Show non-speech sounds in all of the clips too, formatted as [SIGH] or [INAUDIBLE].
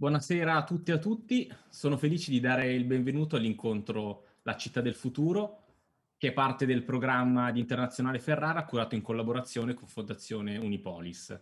Buonasera a tutti e a tutti, sono felice di dare il benvenuto all'incontro La città del futuro, che è parte del programma di Internazionale Ferrara curato in collaborazione con Fondazione Unipolis.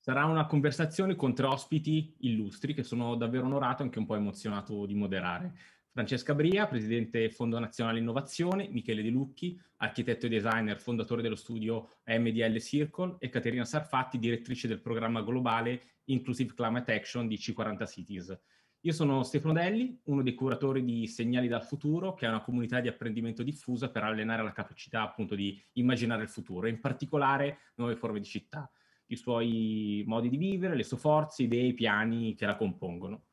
Sarà una conversazione con tre ospiti illustri che sono davvero onorato e anche un po' emozionato di moderare. Francesca Bria, presidente Fondo Nazionale Innovazione, Michele De Lucchi, architetto e designer, fondatore dello studio MDL Circle e Caterina Sarfatti, direttrice del programma globale Inclusive Climate Action di C40 Cities. Io sono Stefano Delli, uno dei curatori di Segnali dal Futuro, che è una comunità di apprendimento diffusa per allenare la capacità appunto di immaginare il futuro, e in particolare nuove forme di città, i suoi modi di vivere, le sue forze, idee, i piani che la compongono.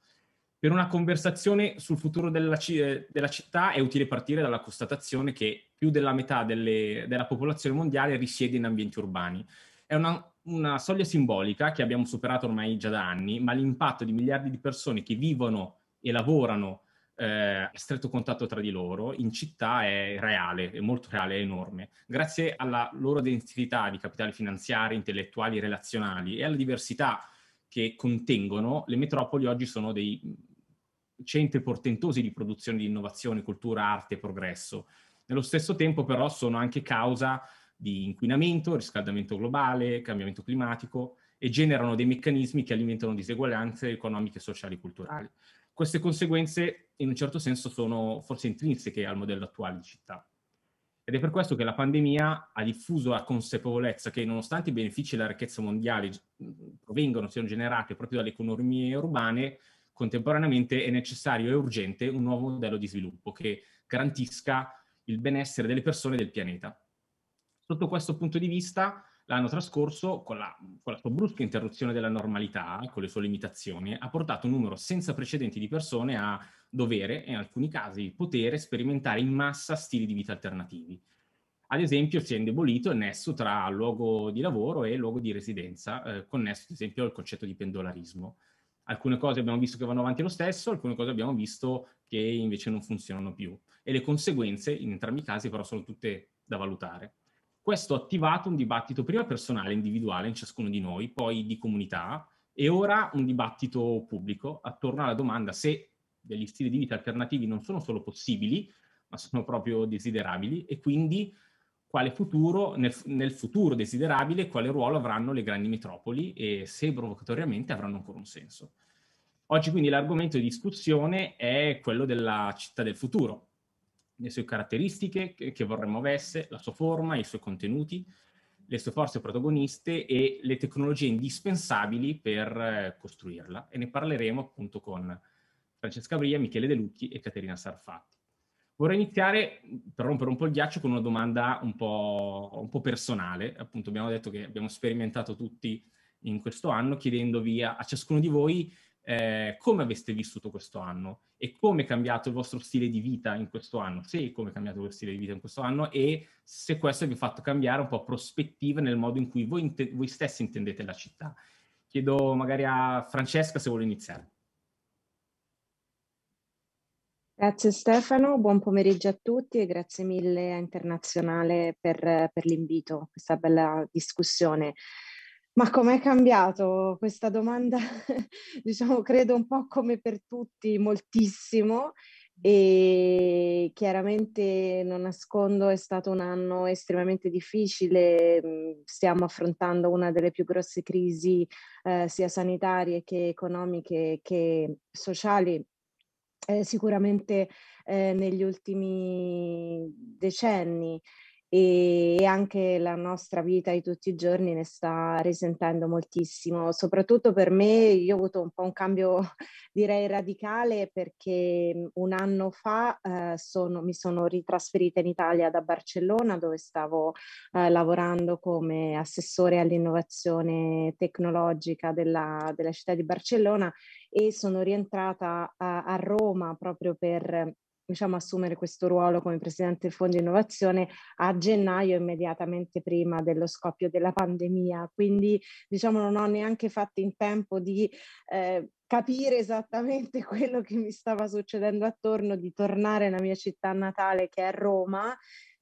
Per una conversazione sul futuro della, c- eh, della città è utile partire dalla constatazione che più della metà delle, della popolazione mondiale risiede in ambienti urbani. È una, una soglia simbolica che abbiamo superato ormai già da anni, ma l'impatto di miliardi di persone che vivono e lavorano eh, stretto contatto tra di loro in città è reale, è molto reale, è enorme. Grazie alla loro densità di capitali finanziari, intellettuali, relazionali e alla diversità che contengono, le metropoli oggi sono dei centri portentosi di produzione di innovazione, cultura, arte e progresso. Nello stesso tempo però sono anche causa di inquinamento, riscaldamento globale, cambiamento climatico e generano dei meccanismi che alimentano diseguaglianze economiche, sociali e culturali. Queste conseguenze in un certo senso sono forse intrinseche al modello attuale di città. Ed è per questo che la pandemia ha diffuso la consapevolezza che nonostante i benefici della ricchezza mondiale provengano, siano generati proprio dalle economie urbane, contemporaneamente è necessario e urgente un nuovo modello di sviluppo che garantisca il benessere delle persone e del pianeta. Sotto questo punto di vista, l'anno trascorso, con la, con la sua brusca interruzione della normalità, con le sue limitazioni, ha portato un numero senza precedenti di persone a dovere e in alcuni casi potere sperimentare in massa stili di vita alternativi. Ad esempio si è indebolito il nesso tra luogo di lavoro e luogo di residenza, eh, connesso ad esempio al concetto di pendolarismo. Alcune cose abbiamo visto che vanno avanti lo stesso, alcune cose abbiamo visto che invece non funzionano più. E le conseguenze in entrambi i casi però sono tutte da valutare. Questo ha attivato un dibattito prima personale, individuale, in ciascuno di noi, poi di comunità e ora un dibattito pubblico attorno alla domanda se degli stili di vita alternativi non sono solo possibili, ma sono proprio desiderabili e quindi quale futuro, nel, nel futuro desiderabile, quale ruolo avranno le grandi metropoli e se provocatoriamente avranno ancora un senso. Oggi quindi l'argomento di discussione è quello della città del futuro, le sue caratteristiche che, vorremmo avesse, la sua forma, i suoi contenuti, le sue forze protagoniste e le tecnologie indispensabili per eh, costruirla. E ne parleremo appunto con Francesca Bria, Michele De Lucchi e Caterina Sarfatti. Vorrei iniziare, per rompere un po' il ghiaccio, con una domanda un po', un po personale. Appunto abbiamo detto che abbiamo sperimentato tutti in questo anno, chiedendovi a, a ciascuno di voi eh, come aveste vissuto questo anno e come è cambiato il vostro stile di vita in questo anno, se come è cambiato il vostro stile di vita in questo anno e se questo vi ha fatto cambiare un po' prospettiva nel modo in cui voi, inte- voi stessi intendete la città. Chiedo magari a Francesca se vuole iniziare. Grazie Stefano, buon pomeriggio a tutti e grazie mille a Internazionale per, per l'invito a questa bella discussione. Ma com'è cambiato? Questa domanda, [LAUGHS] diciamo, credo un po' come per tutti, moltissimo e chiaramente non nascondo è stato un anno estremamente difficile, mm, stiamo affrontando una delle più grosse crisi eh, sia sanitarie che economiche che sociali eh, sicuramente eh, negli ultimi decenni e anche la nostra vita di tutti i giorni ne sta risentendo moltissimo. Soprattutto per me, io ho avuto un po' un cambio, [LAUGHS] direi radicale, perché mhmm, un anno fa eh, sono, mi sono ritrasferita in Italia da Barcellona, dove stavo eh, lavorando come assessore all'innovazione tecnologica della, della città di Barcellona e sono rientrata a, a Roma proprio per diciamo, assumere questo ruolo come presidente del Fondo Innovazione a gennaio, immediatamente prima dello scoppio della pandemia. Quindi, diciamo, non ho neanche fatto in tempo di eh, capire esattamente [LAUGHS] quello che mi stava succedendo attorno, di tornare nella mia città natale che è Roma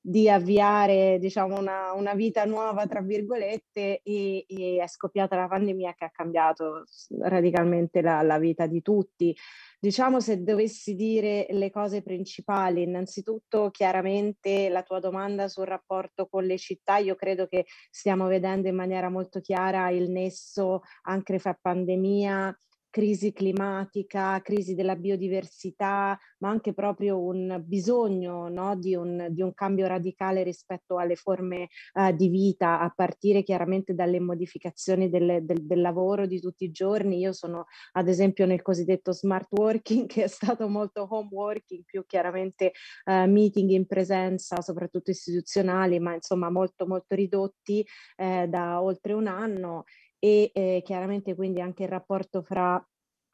di avviare diciamo, una, una, vita nuova, tra virgolette, e, e, è scoppiata la pandemia che ha cambiato radicalmente la, la, vita di tutti. Diciamo se dovessi dire le cose principali, innanzitutto chiaramente la tua domanda sul rapporto con le città, io credo che stiamo vedendo in maniera molto chiara il nesso anche fra pandemia crisi climatica, crisi della biodiversità, ma anche proprio un bisogno no, di, un, di, un, cambio radicale rispetto alle forme uh, di vita, a partire chiaramente dalle modificazioni delle, del, del, lavoro di tutti i giorni. Io sono ad esempio nel cosiddetto smart working, [LAUGHS] che è stato molto home working, più chiaramente uh, meeting in presenza, soprattutto istituzionali, ma insomma molto molto ridotti eh, da oltre un anno e eh, chiaramente quindi anche il rapporto fra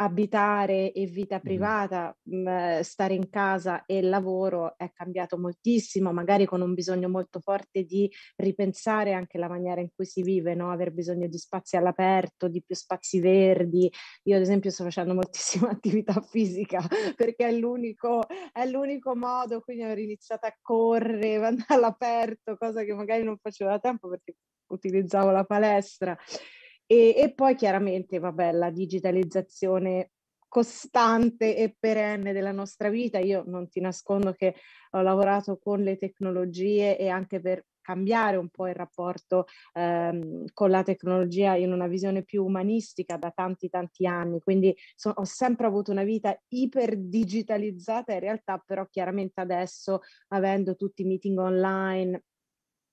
abitare e vita privata, mh, mhmm, stare in casa e lavoro è cambiato moltissimo, magari con un bisogno molto forte di ripensare anche la maniera in cui si vive, no? aver bisogno di spazi all'aperto, di più spazi verdi. Io ad esempio sto facendo [LAUGHS] moltissima attività fisica [LAUGHS] perché è l'unico, è l'unico modo, quindi ho iniziato a correre, andare [LAUGHS] all'aperto, cosa che magari non facevo da tempo perché utilizzavo la palestra e, e poi chiaramente, vabbè, la digitalizzazione costante e perenne della nostra vita. Io non ti nascondo che ho lavorato con le tecnologie e anche per cambiare un po' il rapporto ehm, con la tecnologia in una visione più umanistica da tanti tanti anni. Quindi so, ho sempre avuto una vita iper digitalizzata in realtà, però chiaramente adesso avendo tutti i meeting online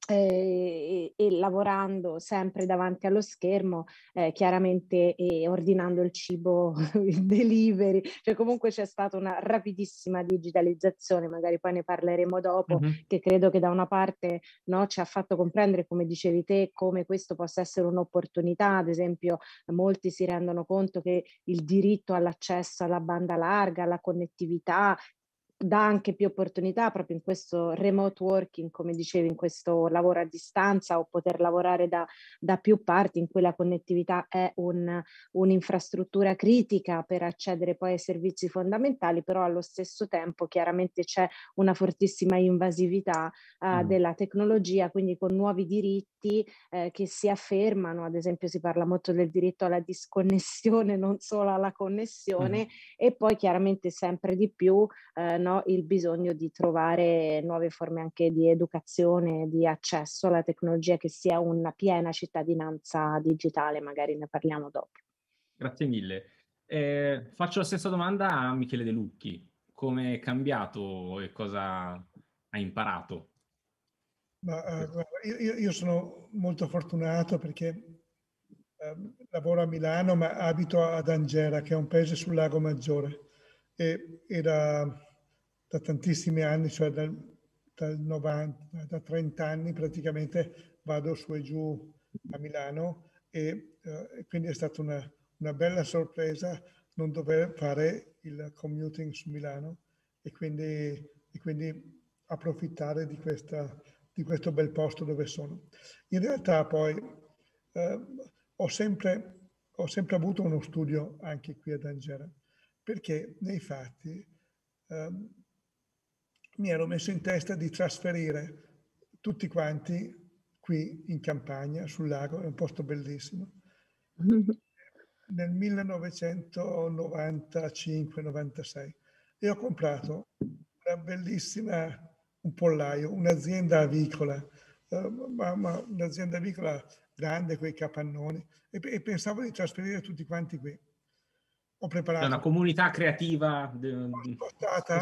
e, e, lavorando sempre davanti allo schermo, eh, chiaramente eh, ordinando il cibo il [LAUGHS] delivery, cioè comunque c'è stata una rapidissima digitalizzazione, magari poi ne parleremo dopo, mm-hmm. che credo che da una parte no, ci ha fatto comprendere, come dicevi te, come questo possa essere un'opportunità, ad esempio molti si rendono conto che il diritto all'accesso alla banda larga, alla connettività, dà anche più opportunità proprio in questo remote working, come dicevi, in questo lavoro a distanza o poter lavorare da, da più parti in cui la connettività è un, un'infrastruttura critica per accedere poi ai servizi fondamentali, però allo stesso tempo chiaramente c'è una fortissima invasività uh, mm. della tecnologia, quindi con nuovi diritti eh, che si affermano, ad esempio si parla molto del diritto alla disconnessione, [LAUGHS] non solo alla connessione, mm. e poi chiaramente sempre di più eh, no? il bisogno di trovare nuove forme anche di educazione, di accesso alla tecnologia che sia una piena cittadinanza digitale, magari ne parliamo dopo. Grazie mille. Eh, faccio la stessa domanda a Michele De Lucchi. Come è cambiato e cosa ha imparato? Ma, eh, io, io, sono molto fortunato perché eh, lavoro a Milano ma abito ad Angera che è un paese sul lago Maggiore e, e da, da tantissimi anni, cioè dal, dal 90, da 30 anni praticamente vado su e giù a Milano e, eh, quindi è stata una, una bella sorpresa non dover fare il commuting su Milano e quindi, e quindi approfittare di, questa, di, questo bel posto dove sono. In realtà poi eh, ho, sempre, ho, sempre, avuto uno studio anche qui ad Angera, perché nei fatti eh, mi ero messo in testa di trasferire tutti quanti qui in campagna, sul lago, è un posto bellissimo. [LAUGHS] Nel 1995-96 e ho comprato una bellissima, un pollaio, un'azienda avicola, eh, ma, ma un'azienda avicola grande, quei capannoni, e, e, pensavo di trasferire tutti quanti qui. Ho preparato... È una comunità creativa... Ho spostato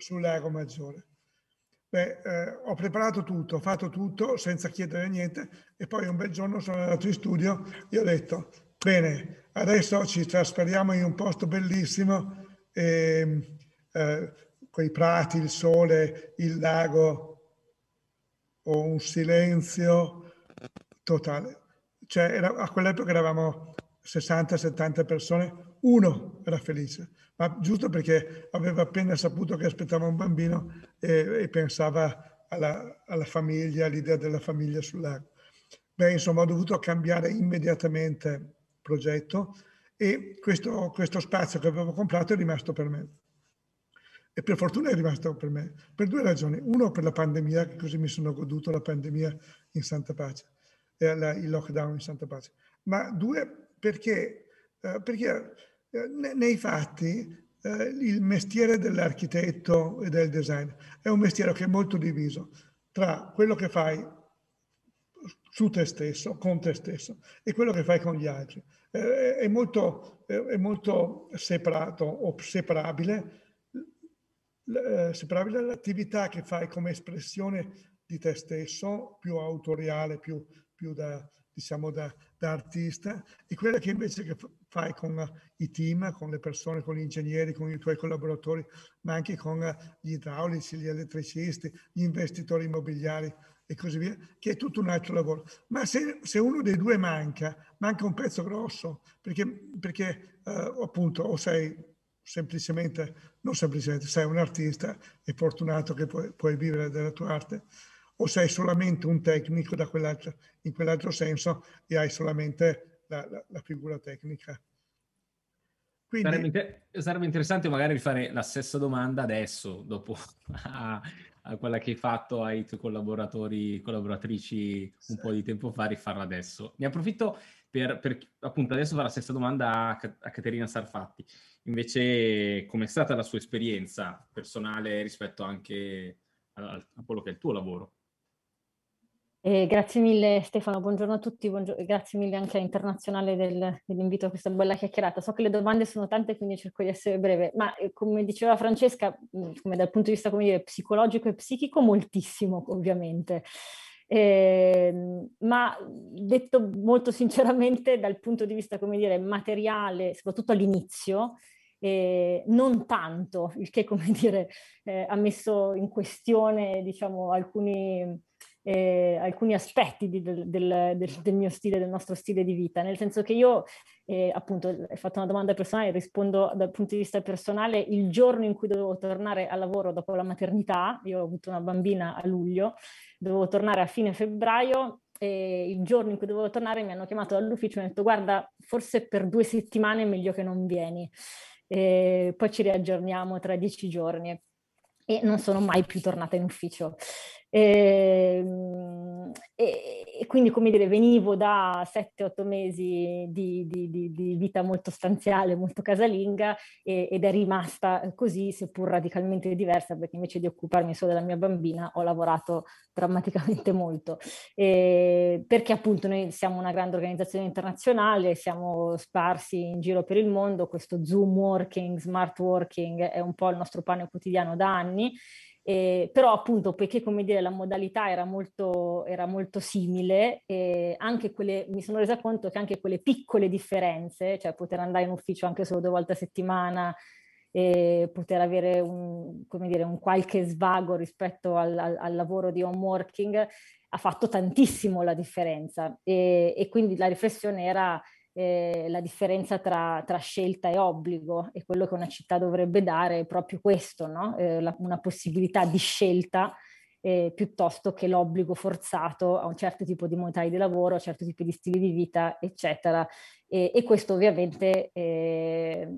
sul lago Maggiore. Beh, eh, ho preparato tutto, ho fatto tutto senza chiedere niente e poi un bel giorno sono andato in studio e ho detto, bene, adesso ci trasferiamo in un posto bellissimo, e, ehm, eh, con i prati, il sole, il lago, o un silenzio totale. Cioè, era, a quell'epoca eravamo 60-70 persone, uno era felice ma giusto perché aveva appena saputo che aspettava un bambino e, e pensava alla, alla famiglia, all'idea della famiglia sul lago. Beh, insomma, ho dovuto cambiare immediatamente progetto e questo, questo spazio che avevo comprato è rimasto per me. E per fortuna è rimasto per me, per due ragioni. Uno, per la pandemia, che così mi sono goduto la pandemia in Santa Pace, eh, la, il lockdown in Santa Pace. Ma due, perché, eh, perché eh, nei fatti eh, il mestiere dell'architetto e del design è un mestiere che è molto diviso tra quello che fai su te stesso, con te stesso e quello che fai con gli altri. Eh, è, molto, è molto separato o separabile, separabile l'attività che fai come espressione di te stesso, più autoriale, più, più da, diciamo, da, da artista, e quella che invece che fai con eh, i team, con le persone, con gli ingegneri, con i tuoi collaboratori, ma anche con eh, gli idraulici, gli elettricisti, gli investitori immobiliari e così via, che è tutto un altro lavoro. Ma se, se uno dei due manca, manca un pezzo grosso, perché, perché eh, appunto o sei semplicemente, non semplicemente, sei un artista e fortunato che puoi, puoi vivere della tua arte, o sei solamente un tecnico da quell'altro, in quell'altro senso e hai solamente la, la, la figura tecnica. Quindi... Sarebbe, inter- sarebbe, interessante magari fare la stessa domanda adesso, dopo [LAUGHS] a, a quella che hai fatto ai tuoi collaboratori, collaboratrici un po' di tempo fa, rifarla adesso. Ne approfitto per, per appunto adesso fare la stessa domanda a, a Caterina Sarfatti. Invece, com'è stata la sua esperienza personale rispetto anche a, a quello che è il tuo lavoro? Eh, grazie mille Stefano, buongiorno a tutti, buongiorno, grazie mille anche a Internazionale del, dell'invito a questa bella chiacchierata. So che le domande sono tante quindi cerco di essere breve, ma eh, come diceva Francesca, mh, mm, come dal punto di vista dire, psicologico e psichico moltissimo ovviamente, eh, ma detto molto sinceramente dal punto di vista dire, materiale, soprattutto all'inizio, eh, non tanto, il che come dire, eh, ha messo in questione diciamo, alcuni eh, alcuni aspetti di, del, del, del, mio stile, del nostro stile di vita, nel senso che io, eh, appunto, hai fatto una domanda personale, rispondo dal punto di vista personale, il giorno in cui dovevo tornare al lavoro dopo la maternità, io ho avuto una bambina a luglio, dovevo tornare a fine febbraio, e il giorno in cui dovevo tornare mi hanno chiamato dall'ufficio e mi hanno detto guarda, forse per due settimane è meglio che non vieni, e poi ci riaggiorniamo tra dieci giorni e non sono mai più tornata in ufficio. E, ehm, e, e, quindi, come dire, venivo da 7-8 mesi di, di, di, di, vita molto stanziale, molto casalinga e, ed è rimasta così, seppur radicalmente diversa, perché invece di occuparmi solo della mia bambina ho lavorato drammaticamente molto. E perché appunto noi siamo una grande organizzazione internazionale, siamo sparsi in giro per il mondo, questo Zoom working, smart working è un po' il nostro pane quotidiano da anni eh, però appunto poiché come dire la modalità era molto, era molto simile, eh, quelle, mi sono resa conto che anche quelle piccole differenze, cioè poter andare in ufficio anche solo due volte a settimana, eh, poter avere un, dire, un, qualche svago rispetto al, al, al, lavoro di home working, ha fatto tantissimo la differenza e, e quindi la riflessione era eh, la differenza tra, tra, scelta e obbligo e quello che una città dovrebbe dare è proprio questo, no? eh, la, una possibilità di scelta eh, piuttosto che l'obbligo forzato a un certo tipo di modalità di lavoro, a un certo tipo di stili di vita, eccetera. E, e questo ovviamente eh,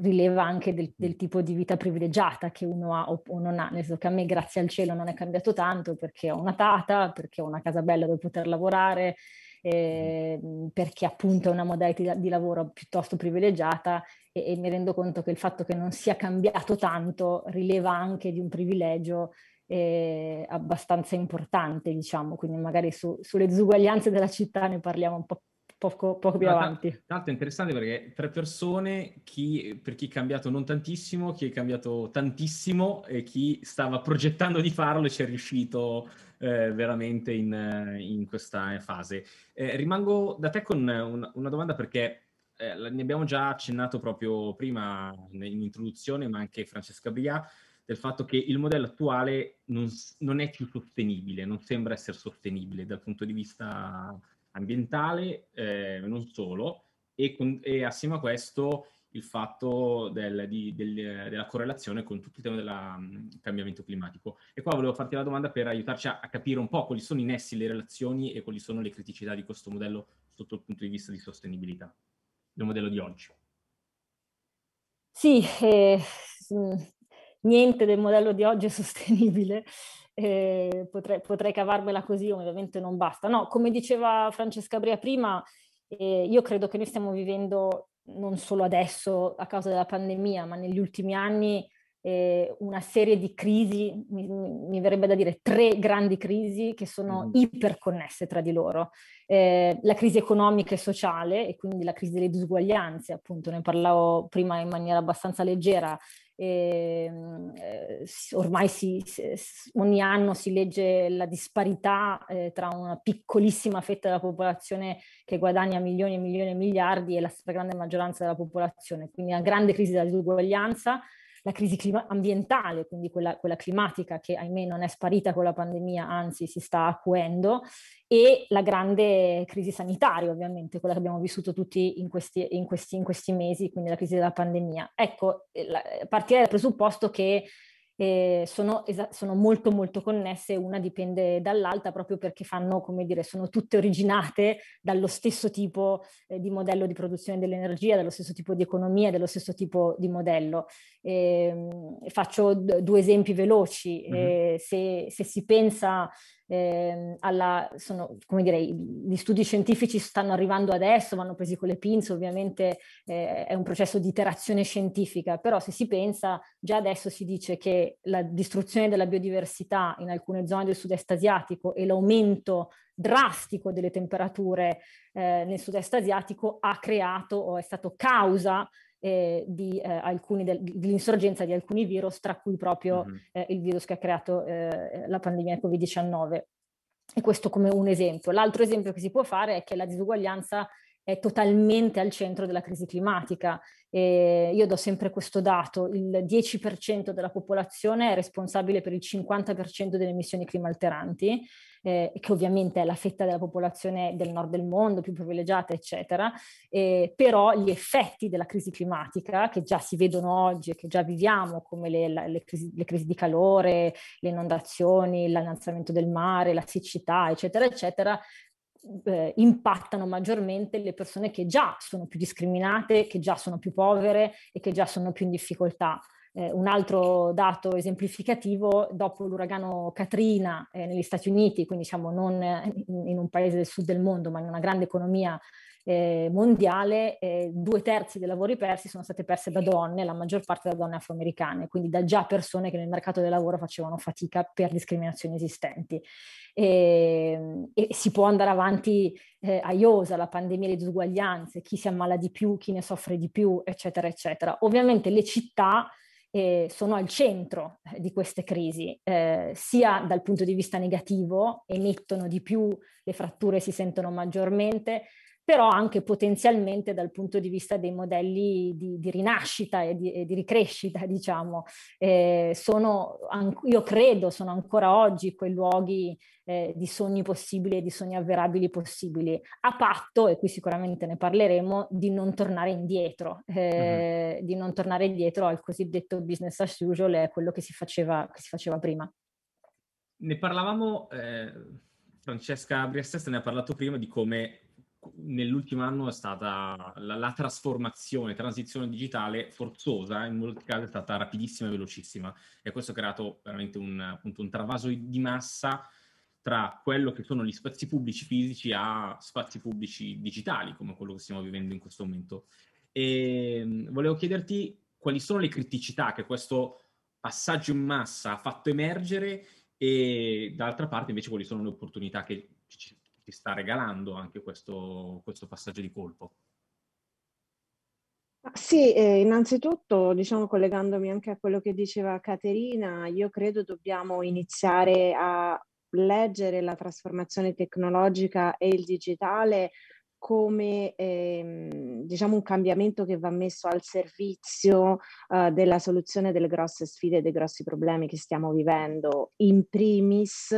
rileva anche del, del, tipo di vita privilegiata che uno ha o, o, non ha, nel senso che a me grazie al cielo non è cambiato tanto perché ho una tata, perché ho una casa bella dove poter lavorare, eh, chi appunto è una modalità di lavoro piuttosto privilegiata e, e, mi rendo conto che il fatto che non sia cambiato tanto rileva anche di un privilegio eh, abbastanza importante, diciamo, quindi magari su, sulle disuguaglianze della città ne parliamo un po' poco, poco più no, avanti. Tra l'altro è interessante perché tre persone, chi, per chi è cambiato non tantissimo, chi è cambiato tantissimo e chi stava progettando di farlo e ci è riuscito eh, veramente in, in, questa eh, fase. Eh, rimango da te con un, una domanda perché eh, ne abbiamo già accennato proprio prima in introduzione, ma anche Francesca Brià, del fatto che il modello attuale non, non, è più sostenibile, non sembra essere sostenibile dal punto di vista ambientale, eh, non solo, e, con, e, assieme a questo il fatto del, di, del, della correlazione con tutto il tema del mm, cambiamento climatico. E qua volevo farti la domanda per aiutarci a, a capire un po' quali sono i nessi, le relazioni e quali sono le criticità di questo modello sotto il punto di vista di sostenibilità, del modello di oggi. Sì, eh, mm, niente del modello di oggi è sostenibile eh, potrei, potrei, cavarmela così, ovviamente non basta. No, come diceva Francesca Bria prima, eh, io credo che noi stiamo vivendo non solo adesso a causa della pandemia, ma negli ultimi anni eh, una serie di crisi, mi, mi, verrebbe da dire tre grandi crisi che sono mm-hmm. iperconnesse tra di loro. la crisi economica e sociale e quindi la crisi delle disuguaglianze, appunto ne parlavo prima in maniera abbastanza leggera, Ehm, eh, ormai si, ogni anno si legge la disparità eh, tra una piccolissima fetta della popolazione che guadagna milioni e milioni e miliardi e la stragrande maggioranza della popolazione, quindi una grande crisi della disuguaglianza la crisi clima- ambientale, quindi quella, quella, climatica che ahimè non è sparita con la pandemia, anzi si sta acuendo, e la grande crisi sanitaria ovviamente, quella che abbiamo vissuto tutti in questi, in questi, in questi mesi, quindi la crisi della pandemia. Ecco, eh, la, eh, partire dal presupposto che eh, sono, esa- sono, molto molto connesse, una dipende dall'altra proprio perché fanno, come dire, sono tutte originate dallo stesso tipo eh, di modello di produzione dell'energia, dallo stesso tipo di economia, dello stesso tipo di modello. Eh, faccio d- due esempi veloci, mm-hmm. Eh, se, se, si pensa eh, alla, sono, come direi, gli studi scientifici stanno arrivando adesso, vanno presi con le pinze, ovviamente eh, è un processo di iterazione scientifica, però se si pensa, già adesso si dice che la distruzione della biodiversità in alcune zone del sud-est asiatico e l'aumento drastico delle temperature eh, nel sud-est asiatico ha creato o è stato causa eh, di, eh, del, dell'insorgenza di alcuni virus, tra cui proprio mm-hmm. eh, il virus che ha creato eh, la pandemia Covid-19. E questo come un esempio. L'altro esempio che si può fare è che la disuguaglianza è totalmente al centro della crisi climatica. E io do sempre questo dato, il 10% della popolazione è responsabile per il 50% delle emissioni climalteranti eh, che ovviamente è la fetta della popolazione del nord del mondo più privilegiata, eccetera, eh, però gli effetti della crisi climatica che già si vedono oggi e che già viviamo, come le, la, le, crisi, le crisi di calore, le inondazioni, l'annalzamento del mare, la siccità, eccetera, eccetera, eh, impattano maggiormente le persone che già sono più discriminate, che già sono più povere e che già sono più in difficoltà. Eh, un altro dato esemplificativo, dopo l'uragano Katrina eh, negli Stati Uniti, quindi diciamo non in, eh, in, un paese del sud del mondo, ma in una grande economia eh, mondiale, eh, due terzi dei lavori persi sono state perse da donne, la maggior parte da donne afroamericane, quindi da già persone che nel mercato del lavoro facevano fatica per discriminazioni esistenti. E, ehm, e si può andare avanti eh, a iosa, la pandemia, le disuguaglianze, chi si ammala di più, chi ne soffre di più, eccetera, eccetera. Ovviamente le città eh, sono al centro eh, di queste crisi, eh, sia dal punto di vista negativo, emettono di più, le fratture si sentono maggiormente, però anche potenzialmente dal punto di vista dei modelli di, di rinascita e di, e di, ricrescita, diciamo. Eh, sono, io credo, sono ancora oggi quei luoghi eh, di sogni possibili e di sogni avverabili possibili, a patto, e qui sicuramente ne parleremo, di non tornare indietro, eh, mm-hmm. di non tornare indietro al cosiddetto business as usual, è quello che si faceva, che si faceva prima. Ne parlavamo, eh, Francesca Briastesta ne ha parlato prima di come nell'ultimo anno è stata la, la, trasformazione, transizione digitale forzosa, in molti casi è stata rapidissima e velocissima e questo ha creato veramente un, appunto, un travaso di massa tra quello che sono gli spazi pubblici fisici a spazi pubblici digitali, come quello che stiamo vivendo in questo momento. E ehm, volevo chiederti quali sono le criticità che questo passaggio in massa ha fatto emergere e dall'altra parte invece quali sono le opportunità che ci, ti sta regalando anche questo, questo passaggio di colpo. Sì, eh, innanzitutto, diciamo, collegandomi anche a quello che diceva Caterina, io credo dobbiamo iniziare a leggere la trasformazione tecnologica e il digitale come ehm, diciamo un cambiamento che va messo al servizio eh, della soluzione delle grosse sfide e dei grossi problemi che stiamo vivendo, in primis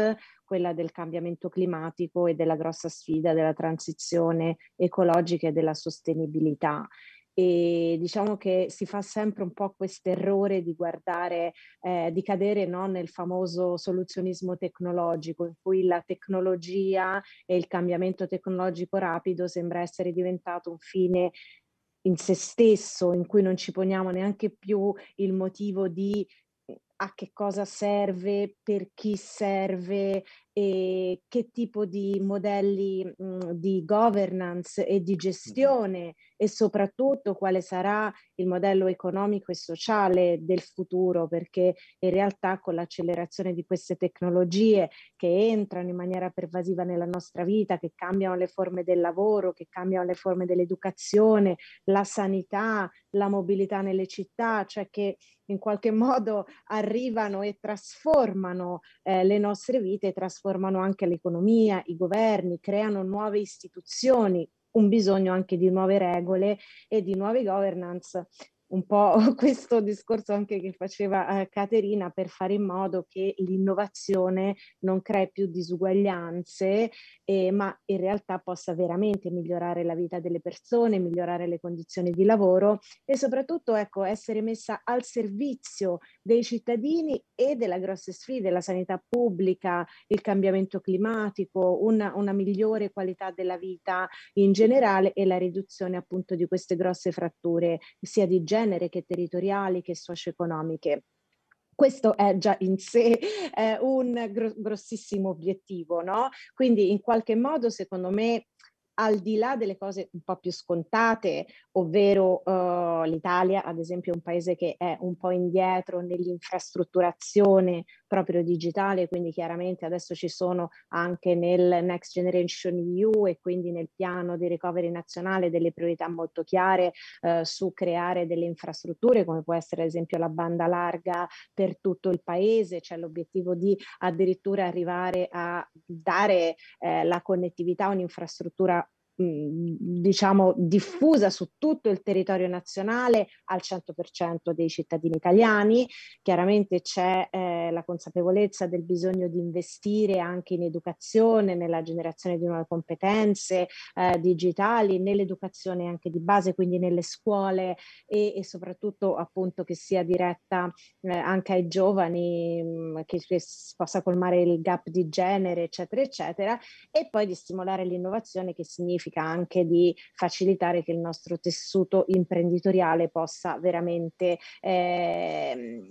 quella del cambiamento climatico e della grossa sfida della transizione ecologica e della sostenibilità. E diciamo che si fa sempre un po' questo errore di guardare, eh, di cadere no, nel famoso soluzionismo tecnologico, in cui la tecnologia e il cambiamento tecnologico rapido sembra essere diventato un fine in se stesso, in cui non ci poniamo neanche più il motivo di a che cosa serve, per chi serve, e che tipo di modelli mh, mhmm, di governance e di gestione e soprattutto quale sarà il modello economico e sociale del futuro, perché in realtà con l'accelerazione di queste tecnologie che entrano in maniera pervasiva nella nostra vita, che cambiano le forme del lavoro, che cambiano le forme dell'educazione, la sanità, la mobilità nelle città, cioè che in qualche [LAUGHS] modo arrivano e trasformano eh, le nostre vite, trasformano trasformano anche l'economia, i governi, creano nuove istituzioni, un bisogno anche di nuove regole e di nuove governance un po' [LAUGHS] questo discorso anche che faceva eh, Caterina per fare in modo che l'innovazione non crei più disuguaglianze, eh, ma in realtà possa veramente migliorare la vita delle persone, migliorare le condizioni di lavoro e soprattutto ecco, essere messa al servizio dei cittadini e delle grosse sfide, la sanità pubblica, il cambiamento climatico, una, una migliore qualità della vita in generale e la riduzione appunto di queste grosse fratture sia di genere genere che territoriali che socio-economiche. Questo è già in sé eh, un gro- grossissimo obiettivo, no? Quindi in qualche modo, secondo me, al di là delle cose un po' più scontate, ovvero uh, l'Italia, ad esempio, è un paese che è un po' indietro nell'infrastrutturazione proprio digitale, quindi chiaramente adesso ci sono anche nel Next Generation EU e quindi nel piano di recovery nazionale delle priorità molto chiare eh, su creare delle infrastrutture come può essere ad esempio la banda larga per tutto il paese, c'è cioè l'obiettivo di addirittura arrivare a dare eh, la connettività a un'infrastruttura diciamo diffusa su tutto il territorio nazionale al 100% dei cittadini italiani. Chiaramente c'è eh, la consapevolezza del bisogno di investire anche in educazione, nella generazione di nuove competenze eh, digitali, nell'educazione anche di base, quindi nelle scuole e, e soprattutto appunto che sia diretta eh, anche ai giovani, mh, che, possa colmare il gap di genere, eccetera, eccetera, e poi di stimolare l'innovazione che significa significa anche di facilitare che il nostro tessuto imprenditoriale possa veramente eh,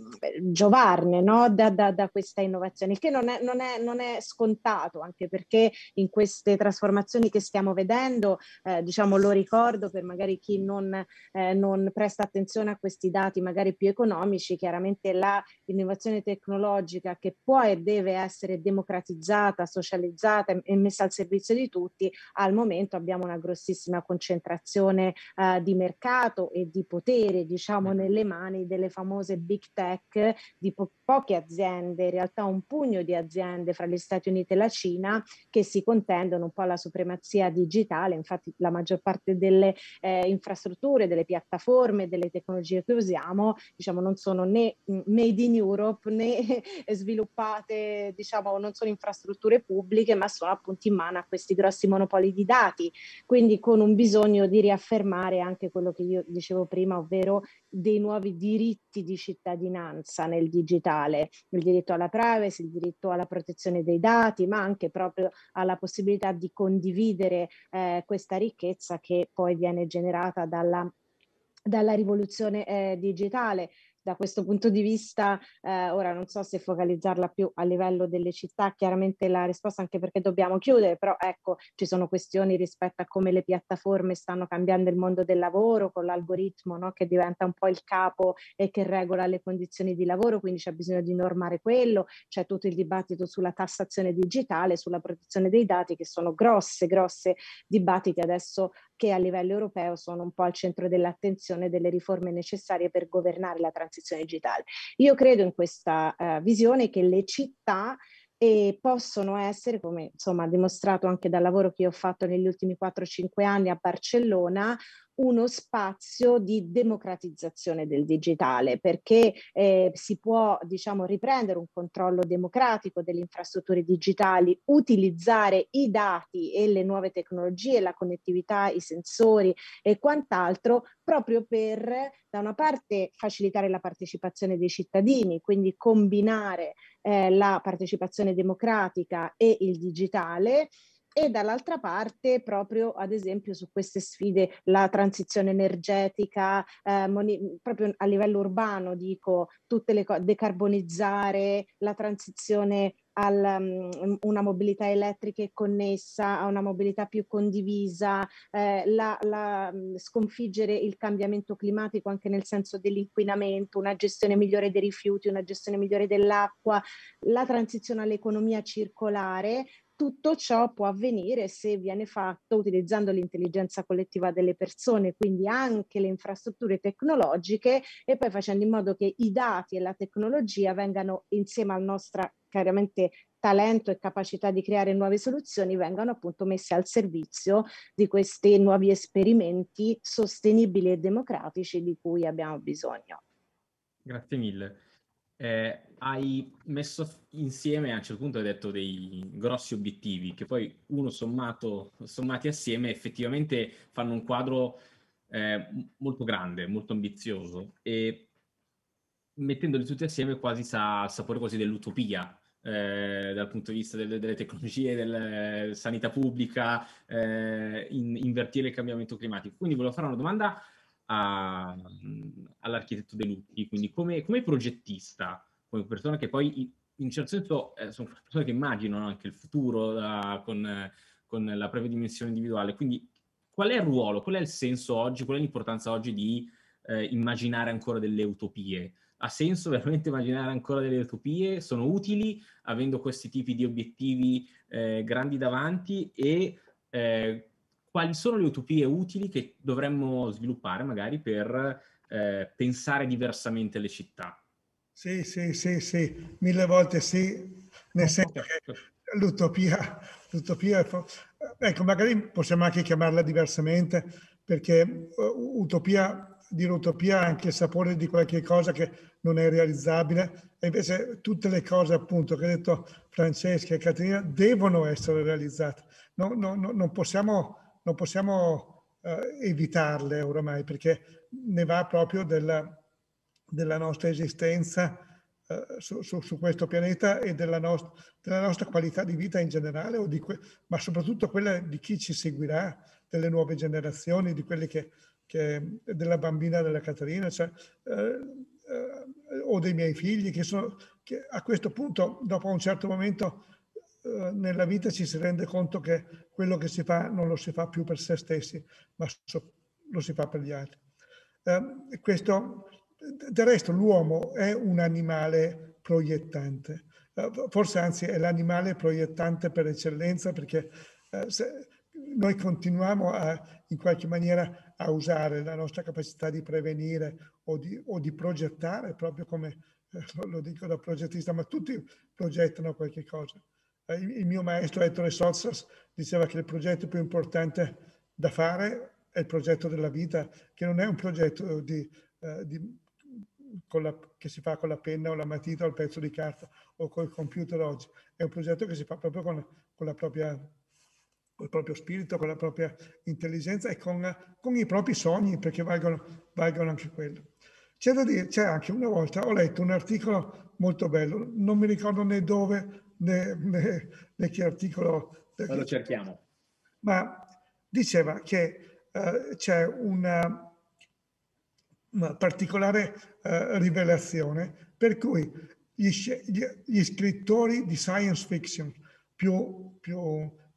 giovarne no? da, da, da, questa innovazione, che non è, non, è, non è, scontato, anche perché in queste trasformazioni che stiamo vedendo, eh, diciamo lo ricordo per magari chi non, eh, non presta attenzione a questi dati magari più economici, chiaramente l'innovazione tecnologica che può e deve essere democratizzata, socializzata e messa al servizio di tutti, al momento abbiamo una grossissima concentrazione eh, di mercato e di potere, diciamo, mm-hmm. nelle mani delle famose big tech di po- poche aziende, in realtà un pugno di aziende fra gli Stati Uniti e la Cina che si contendono un po' la supremazia digitale, infatti la maggior parte delle eh, infrastrutture, delle piattaforme, delle tecnologie che usiamo, diciamo, non sono né mm, made in Europe né [LAUGHS] sviluppate, diciamo, non sono infrastrutture pubbliche, ma sono appunto in mano a questi grossi monopoli di dati quindi con un bisogno di riaffermare anche quello che io dicevo prima, ovvero dei nuovi diritti di cittadinanza nel digitale, il diritto alla privacy, il diritto alla protezione dei dati, ma anche proprio alla possibilità di condividere eh, questa ricchezza che poi viene generata dalla dalla rivoluzione eh, digitale da questo punto di vista, eh, ora non so se focalizzarla più a livello delle città, chiaramente la risposta anche perché dobbiamo chiudere, però ecco, ci sono questioni rispetto a come le piattaforme stanno cambiando il mondo del lavoro con l'algoritmo no? che diventa un po' il capo e che regola le condizioni di lavoro, quindi c'è bisogno di normare quello, c'è tutto il dibattito sulla tassazione digitale, sulla protezione dei dati che sono grosse, grosse dibattiti adesso che a livello europeo sono un po' al centro dell'attenzione delle riforme necessarie per governare la transizione digitale. Io credo in questa uh, visione che le città e eh, possono essere, come insomma dimostrato anche dal lavoro che io ho fatto negli ultimi 4-5 anni a Barcellona, uno spazio di democratizzazione del digitale, perché eh, si può diciamo, riprendere un controllo democratico delle infrastrutture digitali, utilizzare i dati e le nuove tecnologie, la connettività, i sensori e quant'altro, proprio per, da una parte, facilitare la partecipazione dei cittadini, quindi combinare eh, la partecipazione democratica e il digitale e dall'altra parte proprio ad esempio su queste sfide la transizione energetica eh, moni- proprio a livello urbano dico tutte le cose decarbonizzare la transizione a um, mm, una mobilità elettrica e connessa, a una mobilità più condivisa, eh, la, la, mm, sconfiggere il cambiamento climatico anche nel senso dell'inquinamento, una gestione migliore dei rifiuti, una gestione migliore dell'acqua, la transizione all'economia circolare, tutto ciò può avvenire se viene fatto utilizzando l'intelligenza collettiva delle persone, quindi anche le infrastrutture tecnologiche e poi facendo in modo che i dati e la tecnologia vengano insieme al nostro chiaramente talento e capacità di creare nuove soluzioni vengano appunto messe al servizio di questi nuovi esperimenti sostenibili e democratici di cui abbiamo bisogno. Grazie mille eh, hai messo insieme a un certo punto hai detto dei grossi obiettivi che poi uno sommato, sommati assieme effettivamente fanno un quadro eh, molto grande, molto ambizioso e mettendoli tutti assieme quasi sa sapore quasi dell'utopia eh, dal punto di vista delle, delle tecnologie, della sanità pubblica, eh, in, invertire il cambiamento climatico. Quindi volevo fare una domanda all'architetto De Lutti, quindi come, come, progettista, come persona che poi in un certo senso eh, sono persone che immaginano anche il futuro da, eh, con, con, la propria dimensione individuale, quindi qual è il ruolo, qual è il senso oggi, qual è l'importanza oggi di eh, immaginare ancora delle utopie? Ha senso [LAUGHS] veramente immaginare ancora delle utopie? Sono utili avendo questi tipi di obiettivi eh, grandi davanti e eh, quali sono le utopie utili che dovremmo sviluppare magari per eh, pensare diversamente le città. Sì, sì, sì, sì, mille volte sì, nel certo. senso che l'utopia, l'utopia ecco, magari possiamo anche chiamarla diversamente, perché eh, utopia, dire utopia ha anche il sapore di qualche cosa che non è realizzabile, e invece tutte le cose appunto che ha detto Francesca e Caterina devono essere realizzate. No, no, no, non possiamo non possiamo eh, evitarle oramai perché ne va proprio della, della nostra esistenza eh, su, su, su, questo pianeta e della, no della, nostra qualità di vita in generale, ma soprattutto quella di chi ci seguirà, delle nuove generazioni, di quelle che, che della bambina della Caterina, cioè, eh, eh, o dei miei figli, che, sono, che a questo punto, dopo un certo momento, nella vita ci si rende conto che quello che si fa non lo si fa più per se stessi, ma lo si fa per gli altri. Eh, questo, del resto l'uomo è un animale proiettante, eh, forse anzi è l'animale proiettante per eccellenza perché eh, noi continuiamo a, in qualche maniera a usare la nostra capacità di prevenire o di, o di progettare proprio come eh, lo dico da progettista, ma tutti progettano qualche cosa. Eh, il mio maestro Ettore Sozzas diceva che il progetto più importante da fare è il progetto della vita, che non è un progetto di, eh, di, la, che si fa con la penna o la matita o il pezzo di carta o col computer oggi, è un progetto che si fa proprio con, con propria, col proprio spirito, con la propria intelligenza e con, con i propri sogni, perché valgono, valgono anche quello. C'è da dire, c'è anche una volta, ho letto un articolo molto bello, non mi ricordo né dove, né, né, né che articolo... Poi lo cerchiamo. Ma diceva che eh, c'è una, una particolare eh, rivelazione per cui gli, gli, gli, scrittori di science fiction più, più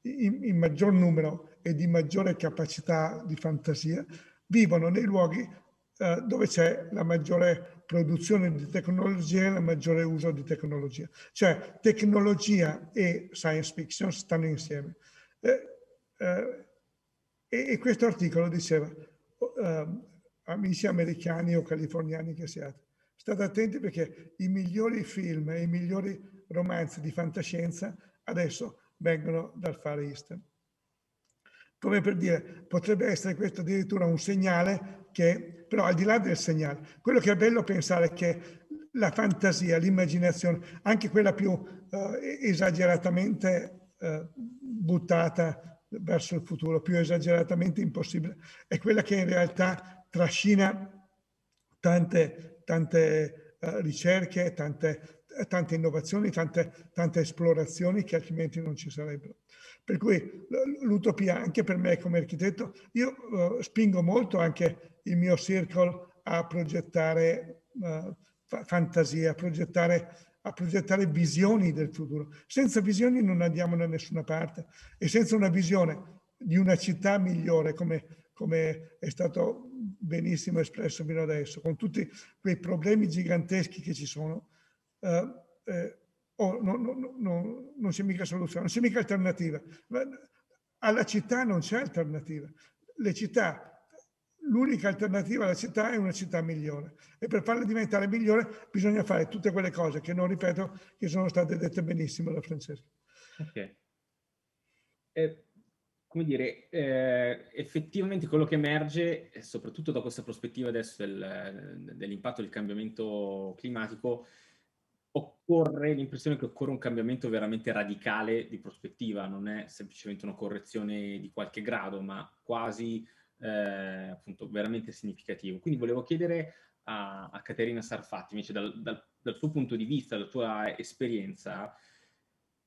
in, in maggior numero e di maggiore capacità di fantasia vivono nei luoghi eh, dove c'è la maggiore produzione di tecnologie e il maggiore uso di tecnologia. Cioè tecnologia e science fiction stanno insieme. Eh, eh, e, questo articolo diceva, eh, amici americani o californiani che siate, state attenti perché i migliori film e i migliori romanzi di fantascienza adesso vengono dal Far East. Come per dire, potrebbe essere questo addirittura un segnale che, però al di là del segnale, quello che è bello pensare è che la fantasia, l'immaginazione, anche quella più eh, esageratamente eh, buttata verso il futuro, più esageratamente impossibile, è quella che in realtà trascina tante, tante eh, ricerche, tante tante innovazioni, tante, tante esplorazioni che altrimenti non ci sarebbero. Per cui l'utopia anche per me come architetto, io uh, spingo molto anche il mio circle a progettare uh, fa- fantasia, a progettare a progettare visioni del futuro. Senza visioni non andiamo da nessuna parte e senza una visione di una città migliore, come, come, è stato benissimo espresso fino adesso, con tutti quei problemi giganteschi che ci sono, eh, eh, oh, no, no, no, non c'è mica soluzione, non c'è mica alternativa. Alla città non c'è alternativa. Le città, l'unica alternativa alla città è una città migliore e per farla diventare migliore bisogna fare tutte quelle cose che non ripeto, che sono state dette benissimo da Francesco. Ok. Eh, come dire, eh, effettivamente quello che emerge, soprattutto da questa prospettiva adesso del, dell'impatto del cambiamento climatico, occorre l'impressione che occorre un cambiamento veramente radicale di prospettiva, non è semplicemente una correzione di qualche grado, ma quasi eh, appunto veramente significativo. Quindi volevo chiedere a, a Caterina Sarfatti, invece dal, dal, dal, suo punto di vista, dalla tua esperienza,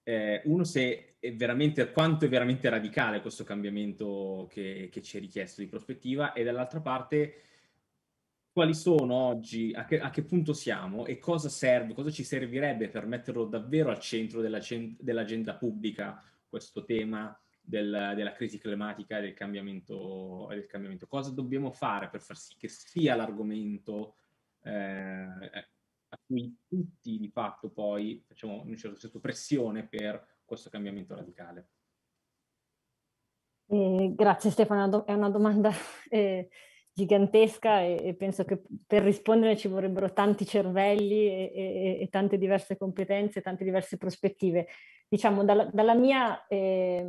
eh, uno se è veramente, quanto è veramente radicale questo cambiamento che, che ci è richiesto di prospettiva e dall'altra parte quali sono oggi, a che, a che, punto siamo e cosa serve, cosa ci servirebbe per metterlo davvero al centro della, dell'agenda pubblica, questo tema del, della crisi climatica e del cambiamento, del cambiamento. Cosa dobbiamo fare per far sì che sia l'argomento eh, a cui tutti di fatto poi facciamo in un certo senso pressione per questo cambiamento radicale? Eh, grazie Stefano, è una domanda... [LAUGHS] Eh gigantesca e, e, penso che per rispondere ci vorrebbero tanti cervelli e, e, e tante diverse competenze, tante diverse prospettive. Diciamo, dalla, dalla mia, eh,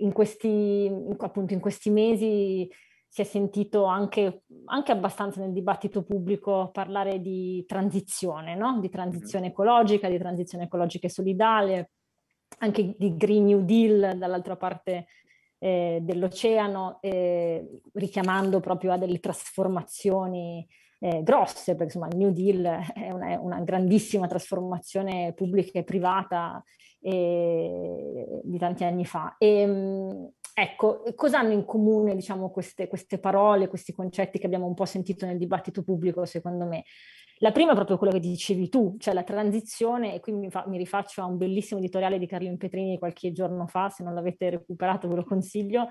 in, questi, appunto, in questi mesi si è sentito anche, anche, abbastanza nel dibattito pubblico parlare di transizione, no? di transizione mm-hmm. ecologica, di transizione ecologica e solidale, anche di Green New Deal, dall'altra parte eh, dell'oceano, eh, richiamando proprio a delle trasformazioni eh, grosse, perché insomma il New Deal [LAUGHS] è una, è una grandissima trasformazione pubblica e privata eh, di tanti anni fa. E, ehm, ecco, cosa hanno in comune diciamo, queste, queste parole, questi concetti che abbiamo un po' sentito nel dibattito pubblico, secondo me? La prima è proprio quello che dicevi tu, cioè la transizione, e qui mi, fa, mi rifaccio a un bellissimo editoriale di Carlo Petrini qualche giorno fa, se non l'avete recuperato ve lo consiglio,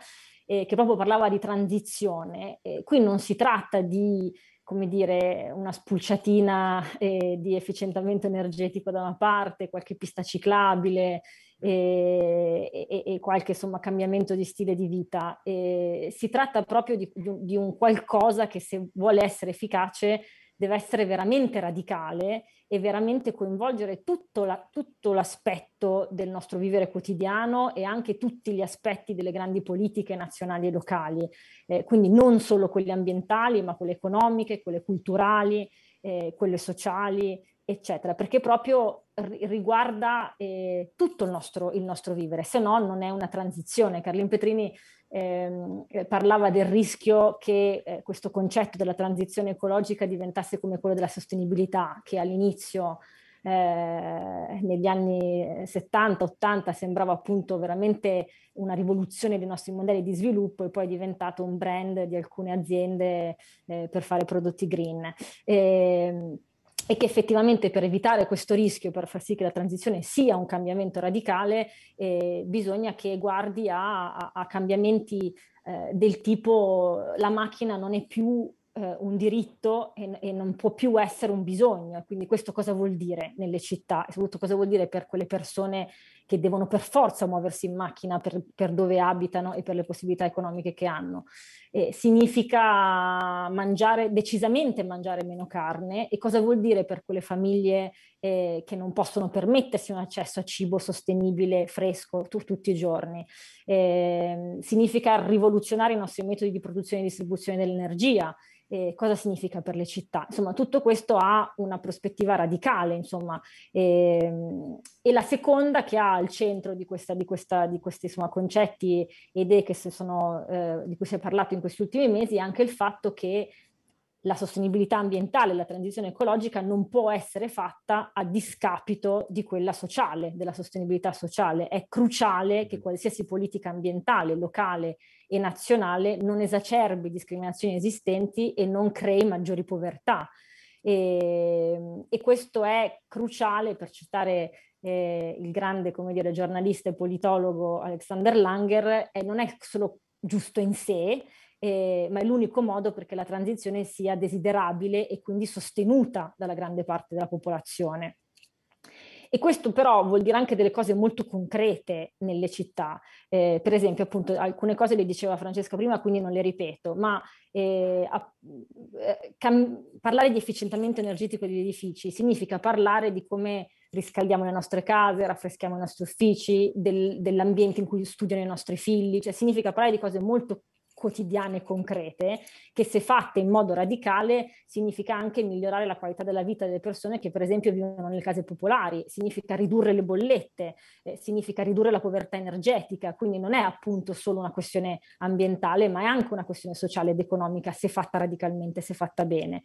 eh, che proprio parlava di transizione. Eh, qui non si tratta di come dire, una spulciatina eh, di efficientamento energetico da una parte, qualche pista ciclabile eh, e, e, qualche insomma, cambiamento di stile di vita. Eh, si tratta proprio di, di, un qualcosa che se vuole essere efficace deve essere veramente radicale e veramente coinvolgere tutto, la, tutto l'aspetto del nostro vivere quotidiano e anche tutti gli aspetti delle grandi politiche nazionali e locali, eh, quindi non solo quelle ambientali, ma quelle economiche, quelle culturali, eh, quelle sociali, eccetera, perché proprio riguarda eh, tutto il nostro, il nostro, vivere, se no non è una transizione. Carlin Petrini ehm, eh, parlava del rischio che eh, questo concetto della transizione ecologica diventasse come quello della sostenibilità, che all'inizio eh, negli anni 70-80 sembrava appunto veramente una rivoluzione dei nostri modelli di sviluppo e poi è diventato un brand di alcune aziende eh, per fare prodotti green. Eh, e che effettivamente per evitare questo rischio, per far sì che la transizione sia un cambiamento radicale, eh, bisogna che guardi a, a, a cambiamenti eh, del tipo la macchina non è più eh, un diritto e, e, non può più essere un bisogno. Quindi questo cosa vuol dire nelle città e soprattutto cosa vuol dire per quelle persone che devono per forza muoversi in macchina per, per dove abitano e per le possibilità economiche che hanno. Eh, significa mangiare, decisamente mangiare meno carne e cosa vuol dire per quelle famiglie eh, che non possono permettersi un accesso a cibo sostenibile, fresco, tu, tutti i giorni. Eh, significa rivoluzionare i nostri metodi di produzione e distribuzione dell'energia. Eh, cosa significa per le città? Insomma, tutto questo ha una prospettiva radicale, insomma, Eh, e la seconda che ha al centro di, questa, di, questa, di questi insomma, concetti e idee sono, eh, di cui si è parlato in questi ultimi mesi è anche il fatto che la sostenibilità ambientale, la transizione ecologica non può essere fatta a discapito di quella sociale, della sostenibilità sociale. È cruciale che mm-hmm. qualsiasi politica ambientale, locale e nazionale non esacerbi discriminazioni esistenti e non crei maggiori povertà. E, ehm, e questo è cruciale per citare eh, il grande dire, giornalista e politologo Alexander Langer, eh, non è solo giusto in sé, eh, ma è l'unico modo perché la transizione sia desiderabile e quindi sostenuta dalla grande parte della popolazione. E questo però vuol dire anche delle cose molto concrete nelle città. Eh, per esempio, appunto, alcune cose le diceva Francesca prima, quindi non le ripeto, ma eh, a, eh, cam- parlare di efficientamento energetico degli edifici significa parlare di come riscaldiamo le nostre case, raffreschiamo i nostri uffici, del, dell'ambiente in cui studiano i nostri figli, cioè significa parlare di cose molto quotidiane concrete, che se fatte in modo radicale significa anche migliorare la qualità della vita delle persone che per esempio vivono nelle case popolari, significa ridurre le bollette, eh, significa ridurre la povertà energetica, quindi non è appunto solo una questione ambientale, ma è anche una questione sociale ed economica se fatta radicalmente, se fatta bene.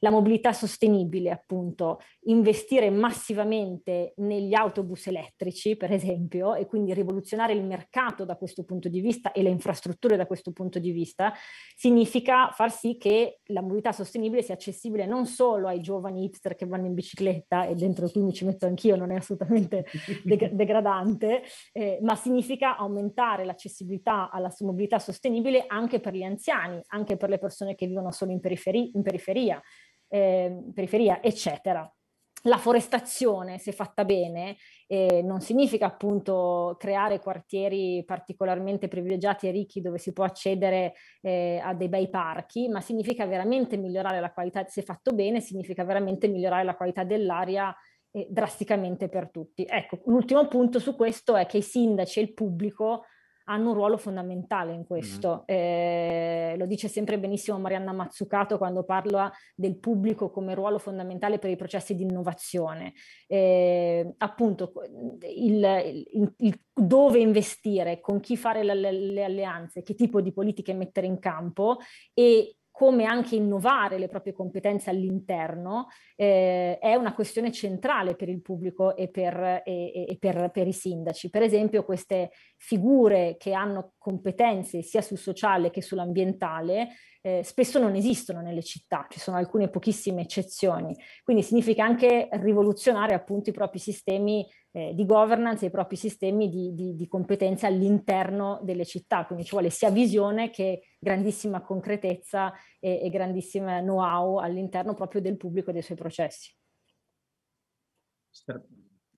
La mobilità sostenibile, appunto, investire massivamente negli autobus elettrici, per esempio, e quindi rivoluzionare il mercato da questo punto di vista e le infrastrutture da questo punto punto di vista, significa far sì che la mobilità sostenibile sia accessibile non solo ai giovani hipster che vanno in bicicletta, e dentro cui mi ci metto anch'io, non è assolutamente [LAUGHS] deg- degradante, eh, ma significa aumentare l'accessibilità alla mobilità sostenibile anche per gli anziani, anche per le persone che vivono solo in, periferi- in periferia, eh, periferia, eccetera la forestazione, se fatta bene, eh, non significa appunto creare quartieri particolarmente privilegiati e ricchi dove si può accedere eh, a dei bei parchi, ma significa veramente migliorare la qualità, se fatto bene, significa veramente migliorare la qualità dell'aria eh, drasticamente per tutti. Ecco, l'ultimo punto su questo è che i sindaci e il pubblico hanno un ruolo fondamentale in questo. Mm. Eh, lo dice sempre benissimo Marianna Mazzucato quando parla del pubblico come ruolo fondamentale per i processi di innovazione. Eh, appunto, il, il, il dove investire, con chi fare le, le, le, alleanze, che tipo di politiche mettere in campo e come anche innovare le proprie competenze all'interno, eh, è una questione centrale per il pubblico e, per, e, e per, per, i sindaci. Per esempio queste figure che hanno competenze sia sul sociale che sull'ambientale eh, spesso non esistono nelle città, ci sono alcune pochissime eccezioni. Quindi significa anche rivoluzionare appunto i propri sistemi eh, di governance e i propri sistemi di, di, di, competenze all'interno delle città, quindi ci vuole sia visione che grandissima concretezza e, e grandissima know-how all'interno proprio del pubblico e dei suoi processi.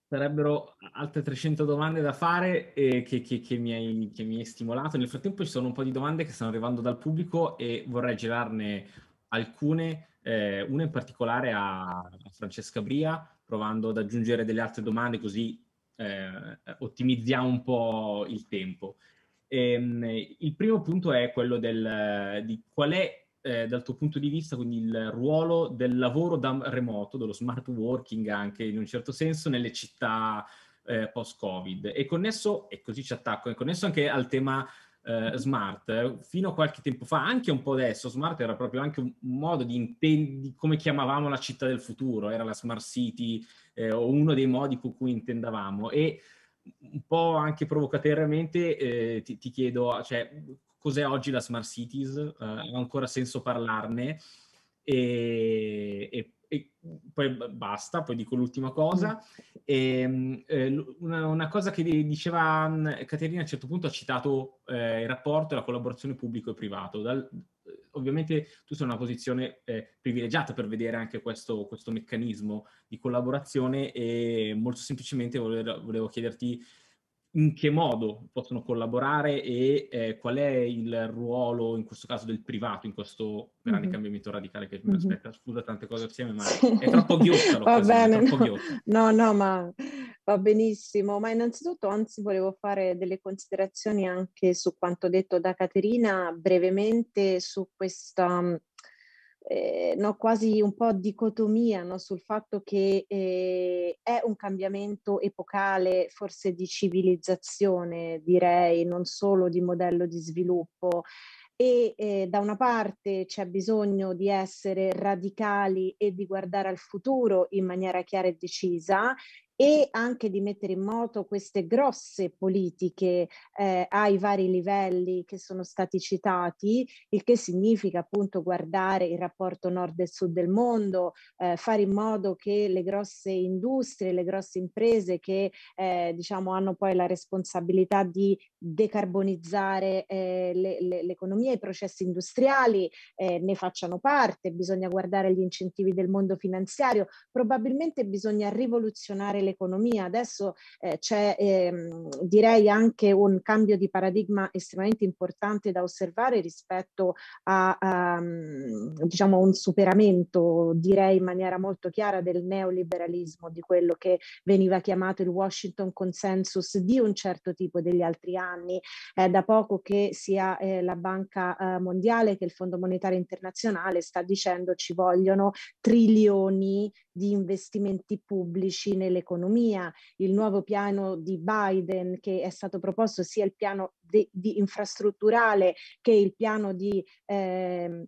Sarebbero altre 300 domande da fare eh, che, che, che, mi hai, che, mi hai, stimolato. Nel frattempo ci sono un po' di domande che stanno arrivando dal pubblico e vorrei girarne alcune, eh, una in particolare a Francesca Bria, provando ad aggiungere delle altre domande così eh, ottimizziamo un po' il tempo. E, ehm, il primo punto è quello del, di qual è eh, dal tuo punto di vista quindi il ruolo del lavoro da remoto, dello smart working anche in un certo senso nelle città eh, post-Covid e connesso, e così ci attacco, è connesso anche al tema eh, smart, fino a qualche tempo fa, anche un po' adesso, smart era proprio anche un modo di, inten- di come chiamavamo la città del futuro, era la smart city eh, o uno dei modi con cui intendavamo e un po' anche provocatoriamente eh, ti, ti, chiedo, cioè, cos'è oggi la smart cities? Eh, ha ancora senso parlarne? E, e e mhmm, poi basta, poi dico l'ultima cosa. Mm. E, ehm, eh, una, una, cosa che diceva mhmm, Caterina a un certo punto ha citato eh, il rapporto e la collaborazione pubblico e privato. Dal, eh, ovviamente tu sei in una posizione eh, privilegiata per vedere anche questo, questo, meccanismo di collaborazione e molto semplicemente volevo, volevo chiederti in che modo possono collaborare e eh, qual è il ruolo, in questo caso, del privato in questo grande mm-hmm. cambiamento radicale che mm-hmm. aspetta. Scusa tante cose assieme, ma è troppo ghiotta [LAUGHS] Va bene, no. no, no, ma va benissimo. Ma innanzitutto, anzi, volevo fare delle considerazioni anche su quanto detto da Caterina, brevemente su questa eh, no, quasi un po' dicotomia no, sul fatto che eh, è un cambiamento epocale, forse di civilizzazione, direi, non solo di modello di sviluppo. E eh, da una parte c'è bisogno di essere radicali e di guardare al futuro in maniera chiara e decisa e anche di mettere in moto queste grosse politiche eh, ai vari livelli che sono stati citati, il che significa appunto guardare il rapporto nord e sud del mondo, eh, fare in modo che le grosse industrie, le grosse imprese che eh, diciamo hanno poi la responsabilità di decarbonizzare eh, le, le, l'economia, i processi industriali, eh, ne facciano parte, bisogna guardare gli incentivi del mondo finanziario, probabilmente bisogna rivoluzionare le dell'economia. Adesso eh, c'è ehm, direi anche un cambio di paradigma estremamente importante da osservare rispetto a, a ehm, diciamo, un superamento, direi in maniera molto chiara, del neoliberalismo, di quello che veniva chiamato il Washington Consensus di un certo tipo degli altri anni. È da poco che sia eh, la Banca eh, Mondiale che il Fondo Monetario Internazionale sta dicendo ci vogliono trilioni di investimenti pubblici nell'economia economia, il nuovo piano di Biden che è stato proposto sia il piano di, di infrastrutturale che il piano di eh,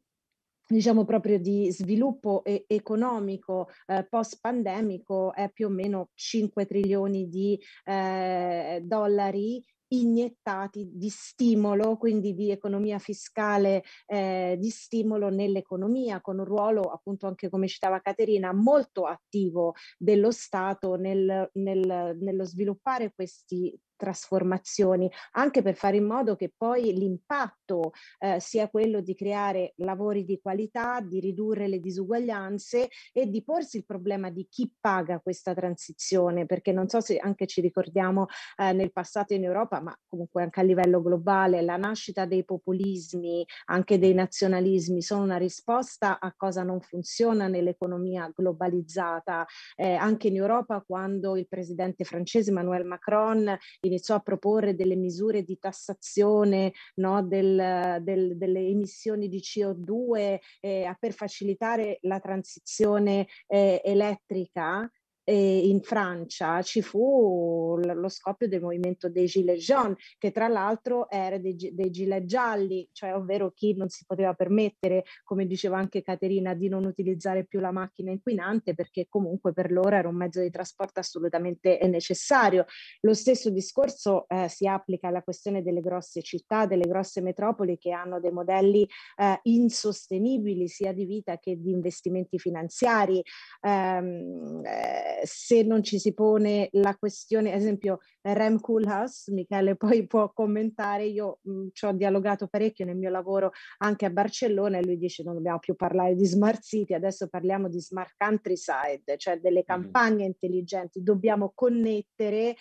diciamo proprio di sviluppo e- economico eh, post pandemico è più o meno 5 trilioni di eh, dollari iniettati di stimolo, quindi di economia fiscale eh, di stimolo nell'economia, con un ruolo appunto anche come citava Caterina molto attivo dello Stato nel, nel, nello sviluppare questi trasformazioni, anche per fare in modo che poi l'impatto eh, sia quello di creare lavori di qualità, di ridurre le disuguaglianze e di porsi il problema di chi paga questa transizione, perché non so se anche ci ricordiamo eh, nel passato in Europa, ma comunque anche a livello globale, la nascita dei populismi, anche dei nazionalismi, sono una risposta a cosa non funziona nell'economia globalizzata. Eh, anche in Europa quando il presidente francese Emmanuel Macron iniziò a proporre delle misure di tassazione no, del, del, delle emissioni di CO2 eh, per facilitare la transizione eh, elettrica, e in Francia ci fu lo scoppio del movimento dei gilets jaunes, che tra l'altro era dei, dei gilet gialli, cioè ovvero chi non si poteva permettere, come diceva anche Caterina, di non utilizzare più la macchina inquinante perché comunque per loro era un mezzo di trasporto assolutamente eh, necessario. Lo stesso discorso eh, si applica alla questione delle grosse città, delle grosse metropoli che hanno dei modelli eh, insostenibili sia di vita che di investimenti finanziari. Um, eh, se non ci si pone la questione, ad esempio Rem Koolhaas, Michele poi [LAUGHS] può commentare, io mh, mm, ci ho dialogato parecchio nel mio lavoro anche a Barcellona e lui dice non dobbiamo più parlare di smart city, adesso parliamo di smart countryside, cioè delle mm-hmm. campagne mm. intelligenti, dobbiamo connettere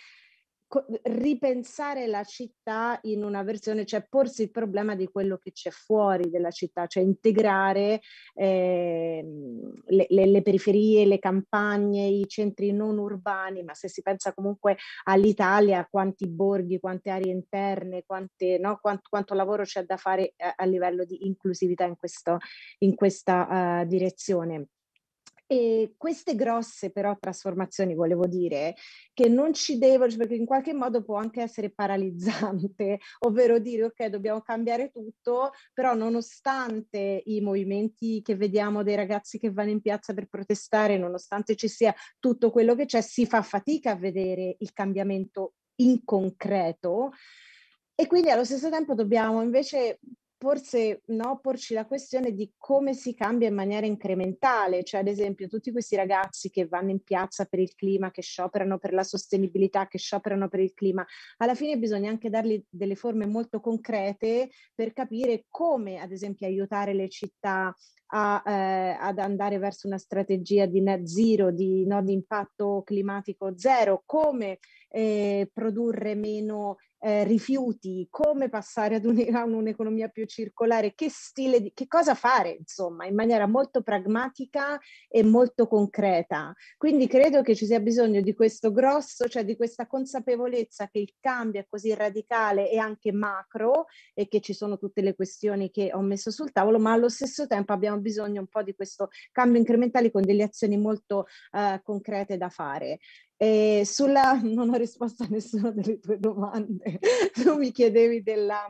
ripensare la città in una versione, cioè porsi il problema di quello che c'è fuori della città, cioè integrare eh, le, le, le, periferie, le campagne, i centri non urbani, ma se si pensa comunque all'Italia, quanti borghi, quante aree interne, quante, no? quanto, quanto, lavoro c'è da fare a, eh, a livello di inclusività in, questo, in questa uh, direzione. E queste grosse però trasformazioni, volevo dire, che non ci devono, cioè, perché in qualche modo può anche essere paralizzante, [LAUGHS] ovvero dire ok, dobbiamo cambiare tutto, però nonostante i movimenti che vediamo dei ragazzi che vanno in piazza per protestare, nonostante ci sia tutto quello che c'è, si fa fatica a vedere il cambiamento in concreto. E quindi allo stesso tempo dobbiamo invece forse no, porci la questione di come si cambia in maniera incrementale, cioè ad esempio tutti questi ragazzi che vanno in piazza per il clima, che scioperano per la sostenibilità, che scioperano per il clima, alla fine bisogna anche dargli delle forme molto concrete per capire come ad esempio aiutare le città a, eh, ad andare verso una strategia di net zero, di, no, di impatto climatico zero, come eh, produrre meno eh, rifiuti, come passare ad un, [LAUGHS] a un'economia più circolare, che stile, di, che cosa fare, insomma, in maniera molto pragmatica e molto concreta. Quindi credo che ci sia bisogno di questo grosso, cioè di questa consapevolezza che il cambio è così radicale e anche macro e che ci sono tutte le questioni che ho messo sul tavolo, ma allo stesso tempo abbiamo bisogno un po' di questo cambio incrementale con delle azioni molto eh, concrete da fare. E sulla [LAUGHS] non ho risposto a nessuna delle tue domande. [LAUGHS] tu mi chiedevi della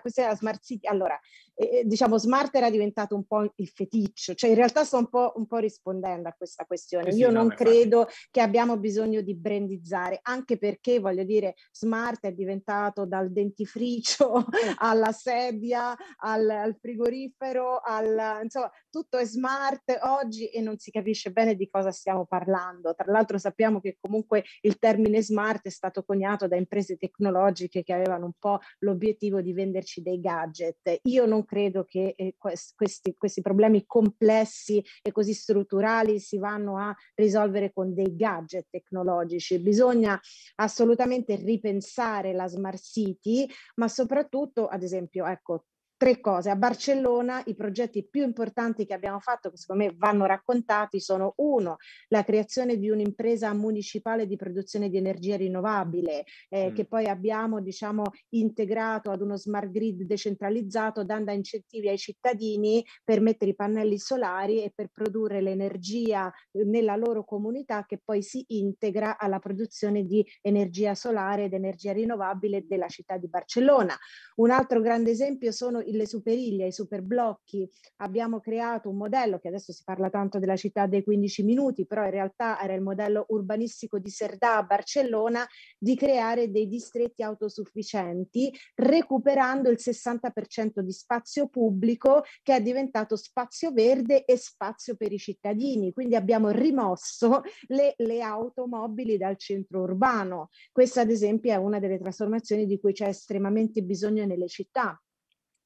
questione della smart city. Allora, eh, eh, diciamo, smart era diventato un po' il feticcio, cioè in realtà sto un po', un po rispondendo a questa questione. Eh sì, Io sì, non credo infatti. che abbiamo bisogno di brandizzare, anche perché voglio dire, smart è diventato dal dentifricio eh. [LAUGHS] alla sedia, al, al frigorifero, al, insomma, tutto è smart oggi e non si capisce bene di cosa stiamo parlando. Tra l'altro sappiamo che comunque il termine smart è stato coniato da imprese tecnologiche tecnologiche che avevano un po' l'obiettivo di venderci dei gadget. Io non credo che eh, questi, questi problemi complessi e così strutturali si vanno a risolvere con dei gadget tecnologici. Bisogna assolutamente ripensare la smart city, ma soprattutto, ad esempio, ecco, tre cose. A Barcellona i progetti più importanti che abbiamo fatto, che secondo me vanno raccontati, sono uno, la creazione di un'impresa municipale di produzione di energia rinnovabile, eh, mm. che poi abbiamo diciamo, integrato ad uno smart grid decentralizzato, dando incentivi ai cittadini per mettere i pannelli solari e per produrre l'energia eh, nella loro comunità che poi si integra alla produzione di energia solare ed energia rinnovabile della città di Barcellona. Un altro grande esempio sono i le superiglie, i superblocchi, abbiamo creato un modello che adesso si parla tanto della città dei 15 minuti, però in realtà era il modello urbanistico di Serdà a Barcellona, di creare dei distretti autosufficienti, recuperando il 60% di spazio pubblico che è diventato spazio verde e spazio per i cittadini. Quindi abbiamo rimosso le, le automobili dal centro urbano. Questa ad esempio è una delle trasformazioni di cui c'è estremamente bisogno nelle città.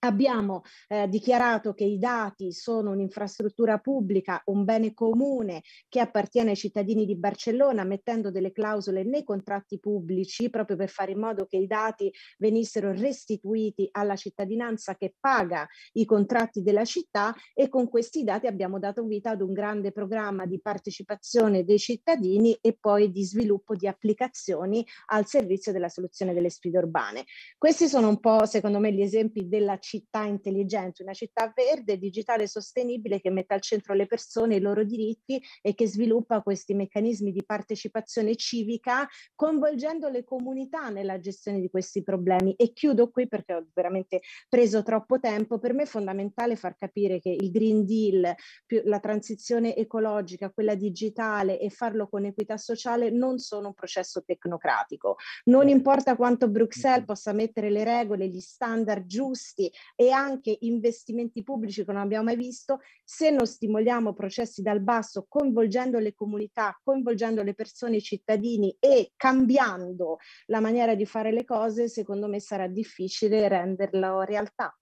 Abbiamo eh, dichiarato che i dati sono un'infrastruttura pubblica, un bene comune che appartiene ai cittadini di Barcellona, mettendo delle clausole nei contratti pubblici proprio per fare in modo che i dati venissero restituiti alla cittadinanza che paga i contratti della città e con questi dati abbiamo dato vita ad un grande programma di partecipazione dei cittadini e poi di sviluppo di applicazioni al servizio della soluzione delle sfide urbane. Questi sono un po' secondo me gli esempi della città città intelligente, una città verde, digitale e sostenibile che mette al centro le persone, e i loro diritti e che sviluppa questi meccanismi di partecipazione civica coinvolgendo le comunità nella gestione di questi problemi. E chiudo qui perché ho veramente preso troppo tempo. Per me è fondamentale far capire che il Green Deal, più la transizione ecologica, quella digitale e farlo con equità sociale non sono un processo tecnocratico. Non certo. importa quanto Bruxelles possa mettere le regole, gli standard giusti e anche investimenti pubblici che non abbiamo mai visto, se non stimoliamo processi dal basso, coinvolgendo le comunità, coinvolgendo le persone, i cittadini e cambiando la maniera di fare le cose, secondo me sarà difficile renderlo realtà.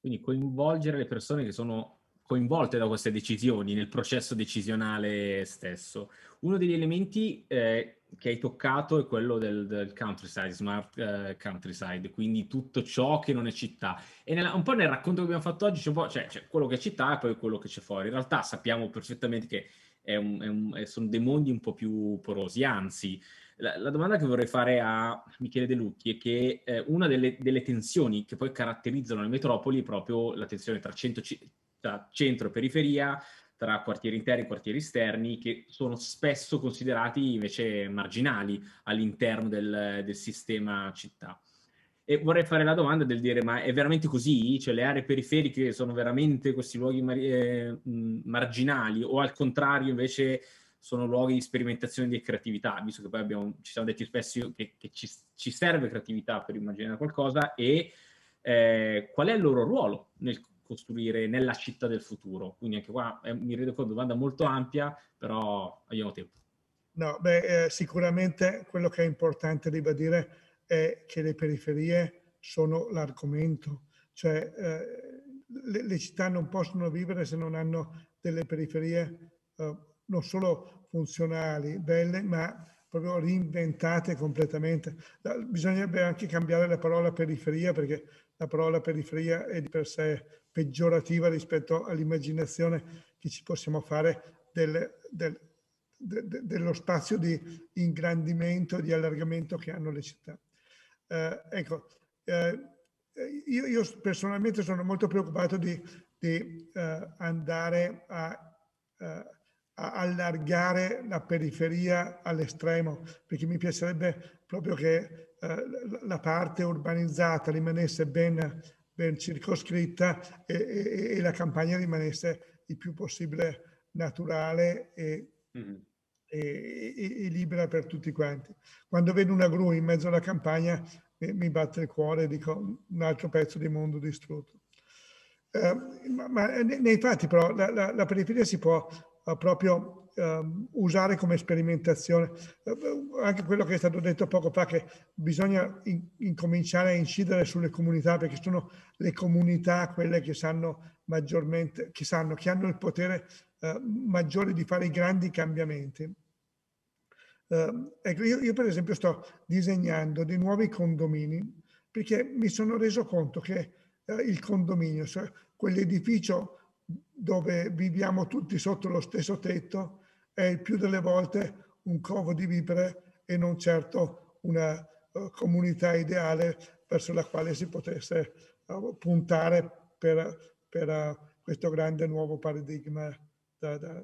Quindi coinvolgere le persone che sono coinvolte da queste decisioni nel processo decisionale stesso. Uno degli elementi eh, che hai toccato è quello del, del countryside, smart uh, countryside, quindi tutto ciò che non è città. E nella, un po' nel racconto che abbiamo fatto oggi c'è un po' cioè, c'è quello che è città e poi quello che c'è fuori. In realtà sappiamo perfettamente che è un, è un, sono dei mondi un po' più porosi, anzi, la, la, domanda che vorrei fare a Michele De Lucchi è che eh, una delle, delle, tensioni che poi caratterizzano le metropoli è proprio la tensione tra, cento, tra centro e periferia, tra quartieri interni e quartieri esterni che sono spesso considerati invece marginali all'interno del, del sistema città. E vorrei fare la domanda del dire, ma è veramente così? Cioè le aree periferiche sono veramente questi luoghi mar- eh, marginali o al contrario invece sono luoghi di sperimentazione e di creatività, visto che poi abbiamo, ci siamo detti spesso che, che ci, ci, serve creatività per immaginare qualcosa e eh, qual è il loro ruolo nel, costruire nella città del futuro. Quindi anche qua eh, mi rendo conto, domanda molto ampia, però abbiamo tempo. No, beh, eh, sicuramente quello che è importante ribadire è che le periferie sono l'argomento, cioè eh, le, le, città non possono vivere se non hanno delle periferie eh, non solo funzionali, belle, ma proprio reinventate completamente. Bisognerebbe anche cambiare la parola periferia perché la parola periferia è di per sé peggiorativa rispetto all'immaginazione che ci possiamo fare del, del, de, de, dello spazio di ingrandimento, di allargamento che hanno le città. Eh, ecco, eh, io, io, personalmente sono molto preoccupato di, di eh, andare a, eh, a, allargare la periferia all'estremo, perché mi piacerebbe proprio che eh, la parte urbanizzata rimanesse ben, ben circoscritta e, e, e, la campagna rimanesse il più possibile naturale e, mm. e, libera per tutti quanti. Quando vedo una gru in mezzo alla campagna mi, mi batte il cuore e dico un altro pezzo di mondo distrutto. Eh, ma, ma, nei fatti però la, la, la periferia si può eh, proprio Ehm, usare come sperimentazione. Eh, anche quello che è stato detto poco fa, che bisogna incominciare a incidere sulle comunità, perché sono le comunità quelle che sanno maggiormente, che sanno, che hanno il potere eh, maggiore di fare i grandi cambiamenti. Eh, ecco, io, io per esempio sto disegnando dei nuovi condomini perché mi sono reso conto che eh, il condominio, cioè quell'edificio dove viviamo tutti sotto lo stesso tetto, è il più delle volte un covo di vipere e non certo una eh, comunità ideale verso la quale si potesse eh, puntare per, per eh, questo grande nuovo paradigma da, da,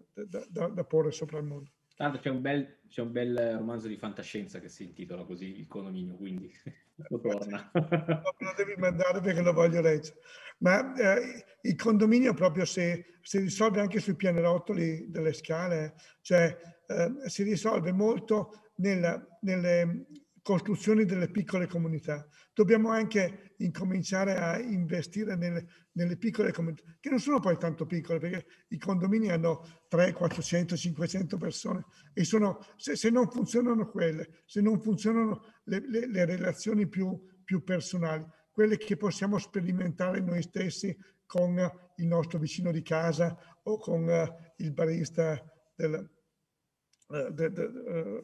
da, da porre sopra il mondo. Tanto c'è un, bel, c'è un, bel, eh, romanzo di fantascienza che si intitola così, Il condominio, quindi [LAUGHS] lo torna. lo devi mandare perché lo voglio leggere. Ma eh, il condominio proprio se, si risolve anche sui pianerottoli delle scale, cioè eh, si risolve molto nel, nelle, costruzioni delle piccole comunità. Dobbiamo anche incominciare a investire nelle, nelle piccole comunità, che non sono poi tanto piccole, perché i condomini hanno 300, 400, 500 persone e sono, se, se non funzionano quelle, se non funzionano le, le, le relazioni più, più personali, quelle che possiamo sperimentare noi stessi con il nostro vicino di casa o con eh, il barista del, eh, de, de,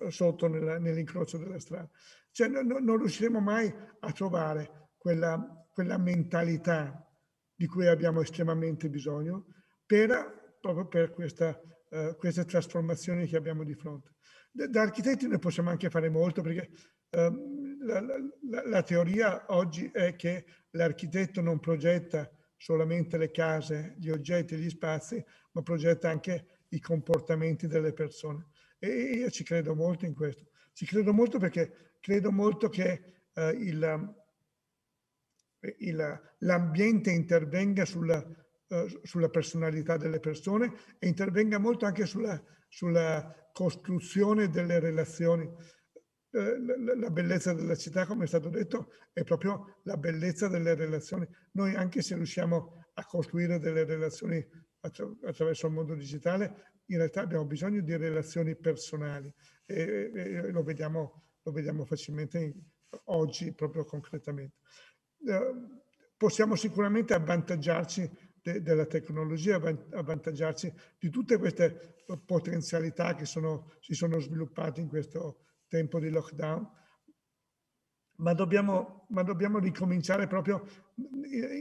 eh, sotto nella, nell'incrocio della strada. Cioè, no, non riusciremo mai a trovare quella, quella, mentalità di cui abbiamo estremamente bisogno per, proprio per questa, eh, questa trasformazione che abbiamo di fronte. Da, da architetti ne possiamo anche fare molto perché ehm, la, la, la, teoria oggi è che l'architetto non progetta solamente le case, gli oggetti, gli spazi, ma progetta anche i comportamenti delle persone. E io ci credo molto in questo. Ci credo molto perché credo molto che eh, il, il, l'ambiente intervenga sulla, eh, sulla, personalità delle persone e intervenga molto anche sulla, sulla costruzione delle relazioni. Eh, la, la bellezza della città, come è stato detto, è proprio la bellezza delle relazioni. Noi anche se riusciamo a costruire delle relazioni attraverso il mondo digitale, in realtà abbiamo bisogno di relazioni personali e, e, lo, vediamo, lo, vediamo, facilmente in, oggi proprio concretamente. Eh, possiamo sicuramente avvantaggiarci de, della tecnologia, avvantaggiarci di tutte queste potenzialità che sono, si sono sviluppate in questo tempo di lockdown, ma dobbiamo, ma dobbiamo ricominciare proprio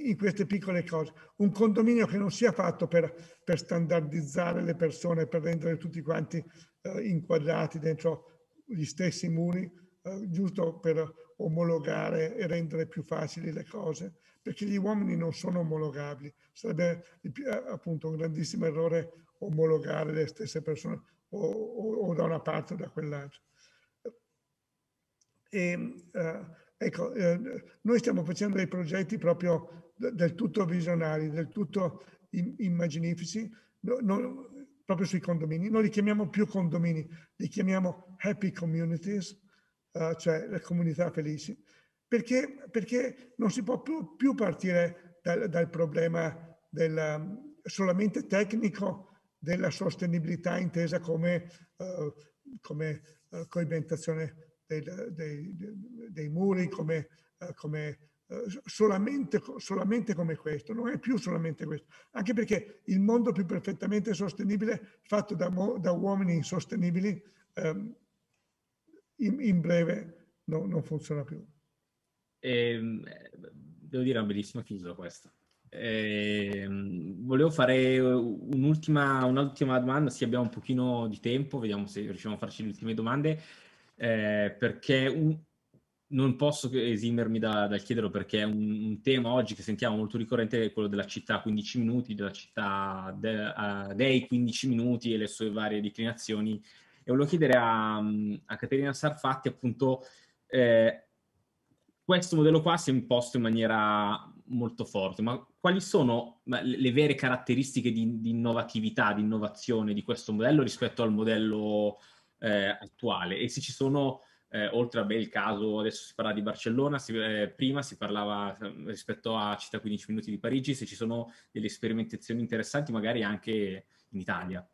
in queste piccole cose. Un condominio che non sia fatto per, per standardizzare le persone, per rendere tutti quanti eh, inquadrati dentro gli stessi muri, eh, giusto per omologare e rendere più facili le cose, perché gli uomini non sono omologabili. Sarebbe eh, appunto un grandissimo errore omologare le stesse persone o, o, o da una parte o da quell'altra. E, ehm, eh, Ecco, eh, noi stiamo facendo dei progetti proprio del tutto visionari, del tutto immaginifici, no, no, proprio sui condomini. Non li chiamiamo più condomini, li chiamiamo happy communities, eh, cioè le comunità felici, perché, perché non si può più, più partire dal, dal problema della, solamente tecnico della sostenibilità intesa come, eh, come eh, coibentazione dei, dei, dei muri come, eh, come eh, Solamente, solamente, come questo, non è più solamente questo, anche perché il mondo più perfettamente sostenibile, fatto da, da uomini insostenibili, ehm, in, in, breve no, non funziona più. Ehm, eh, devo dire, una bellissima chiusura questa. Eh, volevo fare un'ultima, un'ultima domanda, sì abbiamo un pochino di tempo, vediamo se riusciamo a farci le ultime domande eh, perché un, non posso esimermi da, dal chiederlo perché un, un, tema oggi che sentiamo molto ricorrente è quello della città 15 minuti, della città de, a, dei 15 minuti e le sue varie declinazioni. E volevo chiedere a, a Caterina Sarfatti appunto eh, questo modello qua si è imposto in maniera molto forte, ma quali sono le vere caratteristiche di, di innovatività, di innovazione di questo modello rispetto al modello eh, attuale e se ci sono eh, oltre a beh, il caso, adesso si parla di Barcellona, si, eh, prima si parlava eh, rispetto a città 15 minuti di Parigi, se ci sono delle sperimentazioni interessanti magari anche in Italia.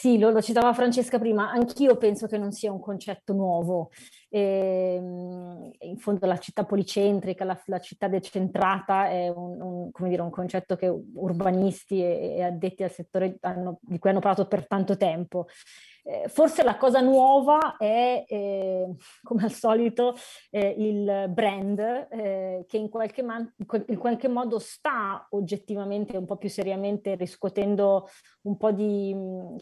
Sì, lo, lo, citava Francesca prima, anch'io penso che non sia un concetto nuovo. E, ehm, in fondo la città policentrica, la, la città decentrata è un, un, dire, un concetto che urbanisti e, e, addetti al settore hanno, di cui hanno parlato per tanto tempo eh, forse la cosa nuova è, eh, come al solito, eh, il brand eh, che in qualche, man- in qualche, modo sta oggettivamente, un po' più seriamente, riscuotendo un po' di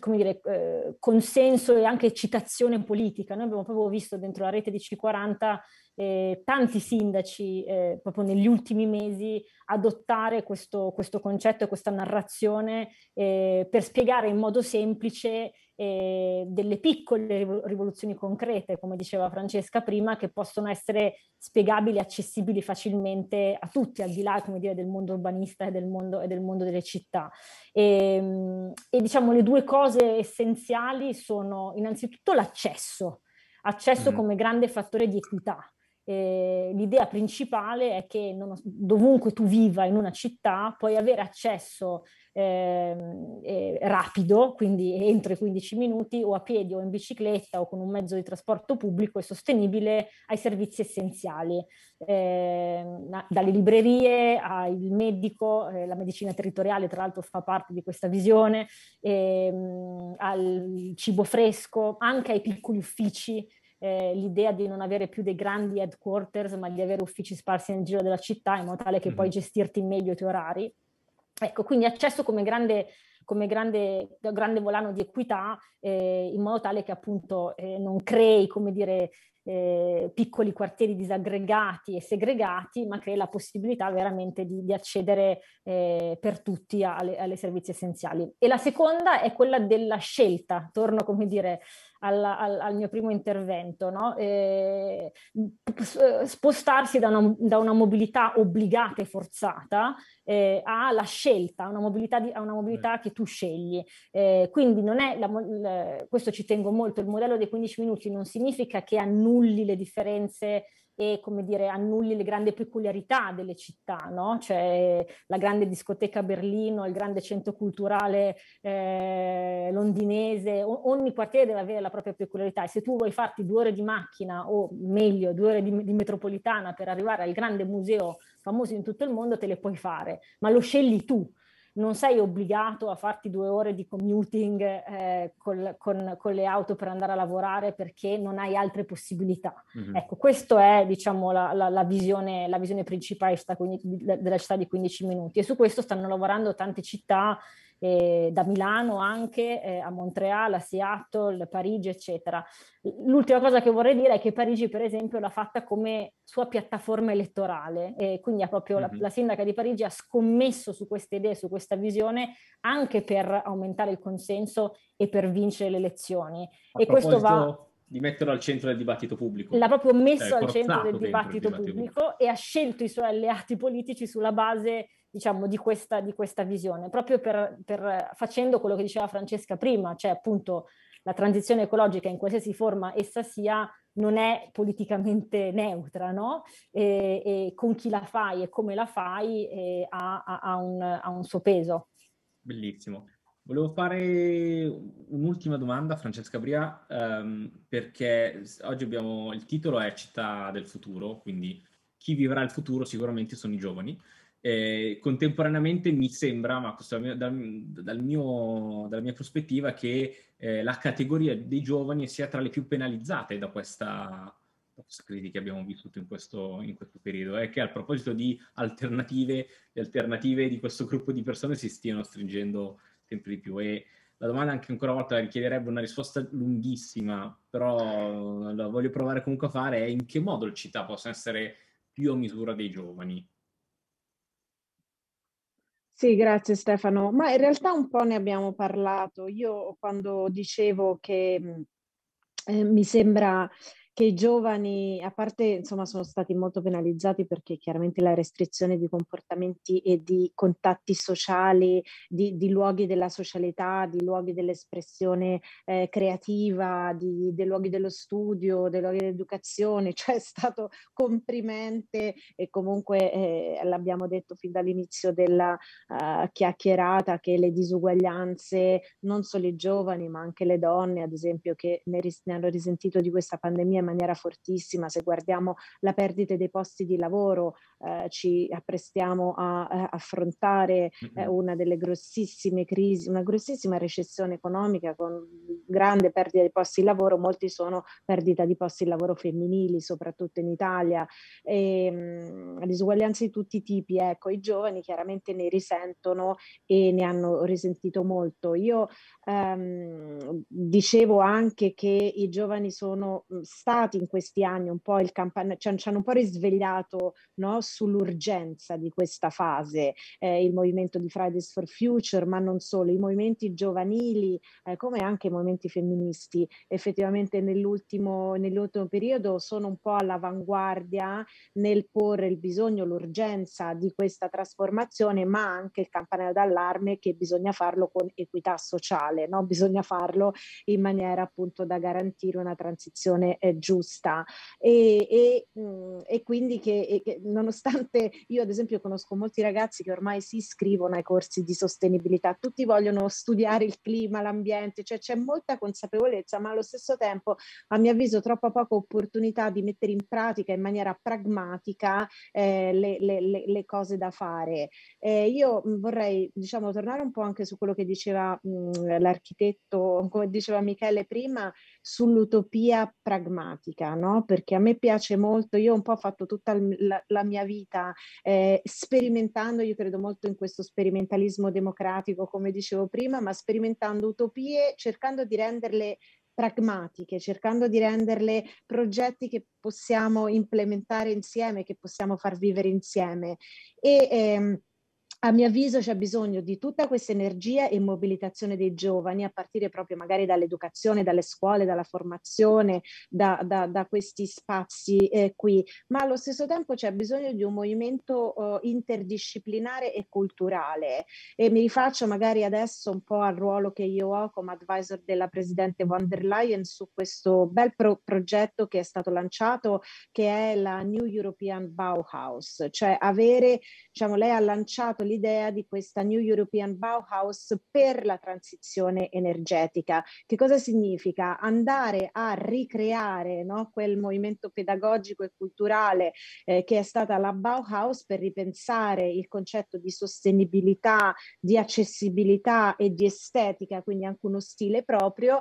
dire, eh, consenso e anche citazione politica. Noi abbiamo proprio visto dentro la rete di C40 eh, tanti sindaci eh, proprio negli ultimi mesi adottare questo, questo concetto e questa narrazione eh, per spiegare in modo semplice eh, delle piccole rivoluzioni concrete, come diceva Francesca prima, che possono essere spiegabili, e accessibili facilmente a tutti, al di là dire, del mondo urbanista e del mondo, e del mondo delle città. E, ehm, e diciamo le due cose essenziali sono innanzitutto l'accesso, accesso mm. come grande fattore di equità, eh, l'idea principale è che non, dovunque tu viva in una città puoi avere accesso eh, rapido, quindi entro i 15 minuti, o a piedi o in bicicletta o con un mezzo di trasporto pubblico e sostenibile ai servizi essenziali, eh, dalle librerie al medico, eh, la medicina territoriale tra l'altro fa parte di questa visione, ehm, al cibo fresco, anche ai piccoli uffici eh, l'idea di non avere più dei grandi headquarters, ma di avere uffici sparsi nel giro della città in modo tale che mm. puoi gestirti meglio i tuoi orari. Ecco, quindi accesso come grande come grande, grande, volano di equità eh, in modo tale che appunto eh, non crei, come dire, eh, piccoli quartieri disaggregati e segregati, ma crei la possibilità veramente di, di accedere eh, per tutti alle, alle, servizi essenziali. E la seconda è quella della scelta, torno come dire alla, al, al, mio primo intervento, no? eh, spostarsi da una, da una, mobilità obbligata e forzata eh, alla scelta, una mobilità di, a una mobilità che tu scegli. Eh, quindi non è la, la, questo ci tengo molto, il modello dei 15 minuti non significa che annulli le differenze e come dire annulli le grandi peculiarità delle città, no? Cioè la grande discoteca a Berlino, il grande centro culturale eh, londinese, o- ogni quartiere deve avere la propria peculiarità e se tu vuoi farti due ore di macchina o meglio due ore di, di metropolitana per arrivare al grande museo famoso in tutto il mondo te le puoi fare, ma lo scegli tu, non sei obbligato a farti due ore di commuting eh, col, con, con, le auto per andare a lavorare perché non hai altre possibilità. Mm-hmm. Ecco, questa è diciamo, la, la, la, visione, la visione principale della città di 15 minuti e su questo stanno lavorando tante città eh, da Milano anche eh, a Montreal, a Seattle, Parigi, eccetera. L'ultima cosa che vorrei dire è che Parigi, per esempio, l'ha fatta come sua piattaforma elettorale, e quindi ha proprio mm-hmm. la, la, sindaca di Parigi ha scommesso su queste idee, su questa visione, anche per aumentare il consenso e per vincere le elezioni. A e questo va di metterlo al centro del dibattito pubblico. L'ha proprio cioè, messo cioè, al centro del dibattito, dibattito pubblico, pubblico, e ha scelto i suoi alleati politici sulla base, diciamo, di questa, di questa visione, proprio per, per, facendo quello che diceva Francesca prima, cioè appunto la transizione ecologica in qualsiasi forma essa sia non è politicamente neutra, no? E, e con chi la fai e come la fai eh, ha, ha, ha, un, ha un suo peso. Bellissimo. Volevo fare un'ultima domanda a Francesca Bria, ehm, perché oggi abbiamo il titolo è Città del futuro, quindi chi vivrà il futuro sicuramente sono i giovani. Eh, contemporaneamente mi sembra, ma questo dal, dal mio, dalla mia prospettiva, che eh, la categoria dei giovani sia tra le più penalizzate da questa, questa crisi che abbiamo vissuto in questo, in questo periodo è che a proposito di alternative, le alternative di questo gruppo di persone si stiano stringendo sempre di più. E la domanda anche ancora una volta richiederebbe una risposta lunghissima, però la voglio provare comunque a fare, è in che modo il città possa essere più a misura dei giovani? Sì, grazie Stefano. Ma in realtà un po' ne abbiamo parlato. Io quando dicevo che mm, eh, mi sembra che i giovani, a parte insomma, sono stati molto penalizzati perché chiaramente la restrizione di comportamenti e di contatti sociali, di, di luoghi della socialità, di luoghi dell'espressione eh, creativa, di, dei luoghi dello studio, dei luoghi dell'educazione, [LAUGHS] cioè è stato comprimente e comunque eh, l'abbiamo detto fin dall'inizio della uh, chiacchierata che le disuguaglianze, non solo i giovani ma anche le donne ad esempio che ne, ris- ne hanno risentito di questa pandemia, maniera fortissima, se guardiamo la perdita dei posti di lavoro, eh, ci apprestiamo a, a eh, affrontare eh, una delle grossissime crisi, una grossissima recessione economica con grande perdita di posti di lavoro, molti sono perdita di posti di lavoro femminili, soprattutto in Italia, e, ehm, mh, disuguaglianze di tutti i tipi, ecco, i giovani chiaramente ne risentono e ne hanno risentito molto. Io ehm, dicevo anche che i giovani sono stati riportati in questi anni un po' il campanello, cioè ci hanno un po' risvegliato no, sull'urgenza di questa fase, eh, il movimento di Fridays for Future, ma non solo, i movimenti giovanili, eh, come anche i movimenti femministi, effettivamente nell'ultimo, nell'ultimo periodo sono un po' all'avanguardia nel porre il bisogno, l'urgenza di questa trasformazione, ma anche il campanello d'allarme che bisogna farlo con equità sociale, no? bisogna farlo in maniera appunto da garantire una transizione eh, giusta e, e, mh, mm, e quindi che, e, che, nonostante [LAUGHS] io ad esempio conosco molti ragazzi che ormai si iscrivono ai corsi di sostenibilità, tutti vogliono studiare il clima, l'ambiente, cioè c'è molta consapevolezza ma allo stesso tempo a mio avviso troppa poca opportunità di mettere in pratica in maniera pragmatica eh, le, le, le, le, cose da fare. Eh, io mm, vorrei diciamo tornare un po' anche su quello che diceva mh, mm, l'architetto, come diceva Michele prima, sull'utopia pragmatica drammatica, no? perché a me piace molto, io ho un po' fatto tutta la, la mia vita eh, sperimentando, io credo molto in questo sperimentalismo democratico, come dicevo prima, ma sperimentando utopie, cercando di renderle pragmatiche, cercando di renderle progetti che possiamo implementare insieme, che possiamo far vivere insieme. E, ehm, a mio avviso c'è bisogno di tutta questa energia e mobilitazione dei giovani, a partire proprio magari dall'educazione, dalle scuole, dalla formazione, da, da, da questi spazi eh, qui, ma allo stesso tempo c'è bisogno di un movimento eh, interdisciplinare e culturale. E mi rifaccio magari adesso un po' al ruolo che io ho come advisor della Presidente von der Leyen su questo bel pro- progetto che è stato lanciato, che è la New European Bauhaus, cioè avere, diciamo, lei ha lanciato lì l'idea di questa New European Bauhaus per la transizione energetica. Che cosa significa? Andare a ricreare no, quel movimento pedagogico e culturale eh, che è stata la Bauhaus per ripensare il concetto di sostenibilità, di accessibilità e di estetica, quindi anche uno stile proprio,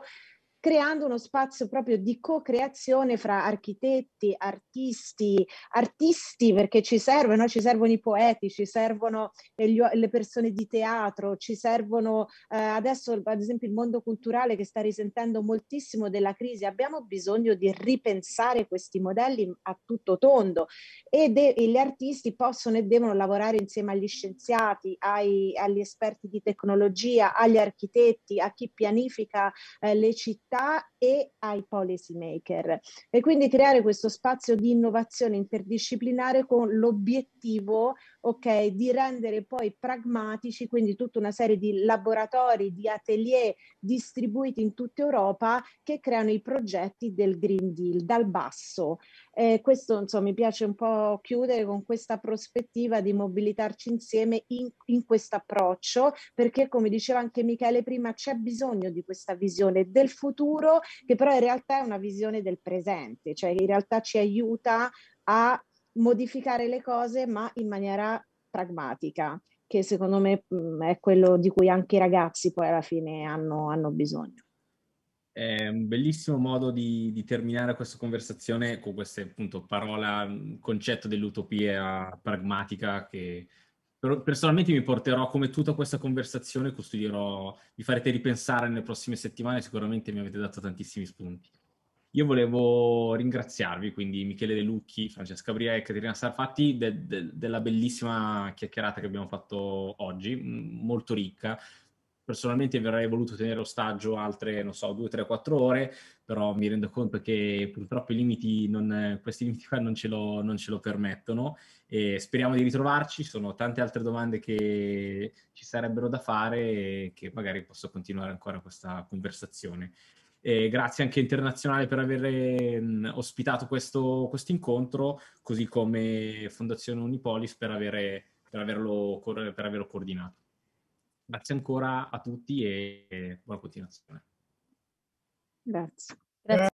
creando uno spazio proprio di co-creazione fra architetti, artisti, artisti perché ci servono, ci servono i poeti, ci servono gli, le persone di teatro, ci servono eh, adesso ad esempio il mondo culturale che sta risentendo moltissimo della crisi, abbiamo bisogno di ripensare questi modelli a tutto tondo e, de- e gli artisti possono e devono lavorare insieme agli scienziati, ai, agli esperti di tecnologia, agli architetti, a chi pianifica eh, le città società e ai policy maker e quindi creare questo spazio di innovazione interdisciplinare con l'obiettivo ok, di rendere poi pragmatici, quindi tutta una serie di laboratori, di atelier distribuiti in tutta Europa che creano i progetti del Green Deal dal basso. Eh, questo insomma mi piace un po' chiudere con questa prospettiva di mobilitarci insieme in, in questo approccio, perché come diceva anche Michele prima c'è bisogno di questa visione del futuro che però in realtà è una visione del presente, cioè in realtà ci aiuta a modificare le cose ma in maniera pragmatica, che secondo me mh, mm, è quello di cui anche i ragazzi poi alla fine hanno, hanno bisogno. È un bellissimo modo di, di, terminare questa conversazione con queste appunto parole, mm, concetto dell'utopia pragmatica che personalmente mi porterò come tutta questa conversazione, custodirò, vi farete ripensare nelle prossime settimane, sicuramente mi avete dato tantissimi spunti. Io volevo ringraziarvi, quindi Michele De Lucchi, Francesca Bria e Caterina Sarfatti, de- de- della bellissima chiacchierata che abbiamo fatto oggi, molto ricca. Personalmente avrei voluto tenere ostaggio altre, non so, due, tre, quattro ore, però mi rendo conto che purtroppo limiti non, questi limiti qua non ce lo, non ce lo permettono. E speriamo di ritrovarci, sono tante altre domande che ci sarebbero da fare e che magari posso continuare ancora questa conversazione. Eh, grazie anche Internazionale per aver mh, mm, ospitato questo incontro, così come Fondazione Unipolis per, avere, per, averlo, per averlo coordinato. Grazie ancora a tutti e buona continuazione. Grazie. Grazie.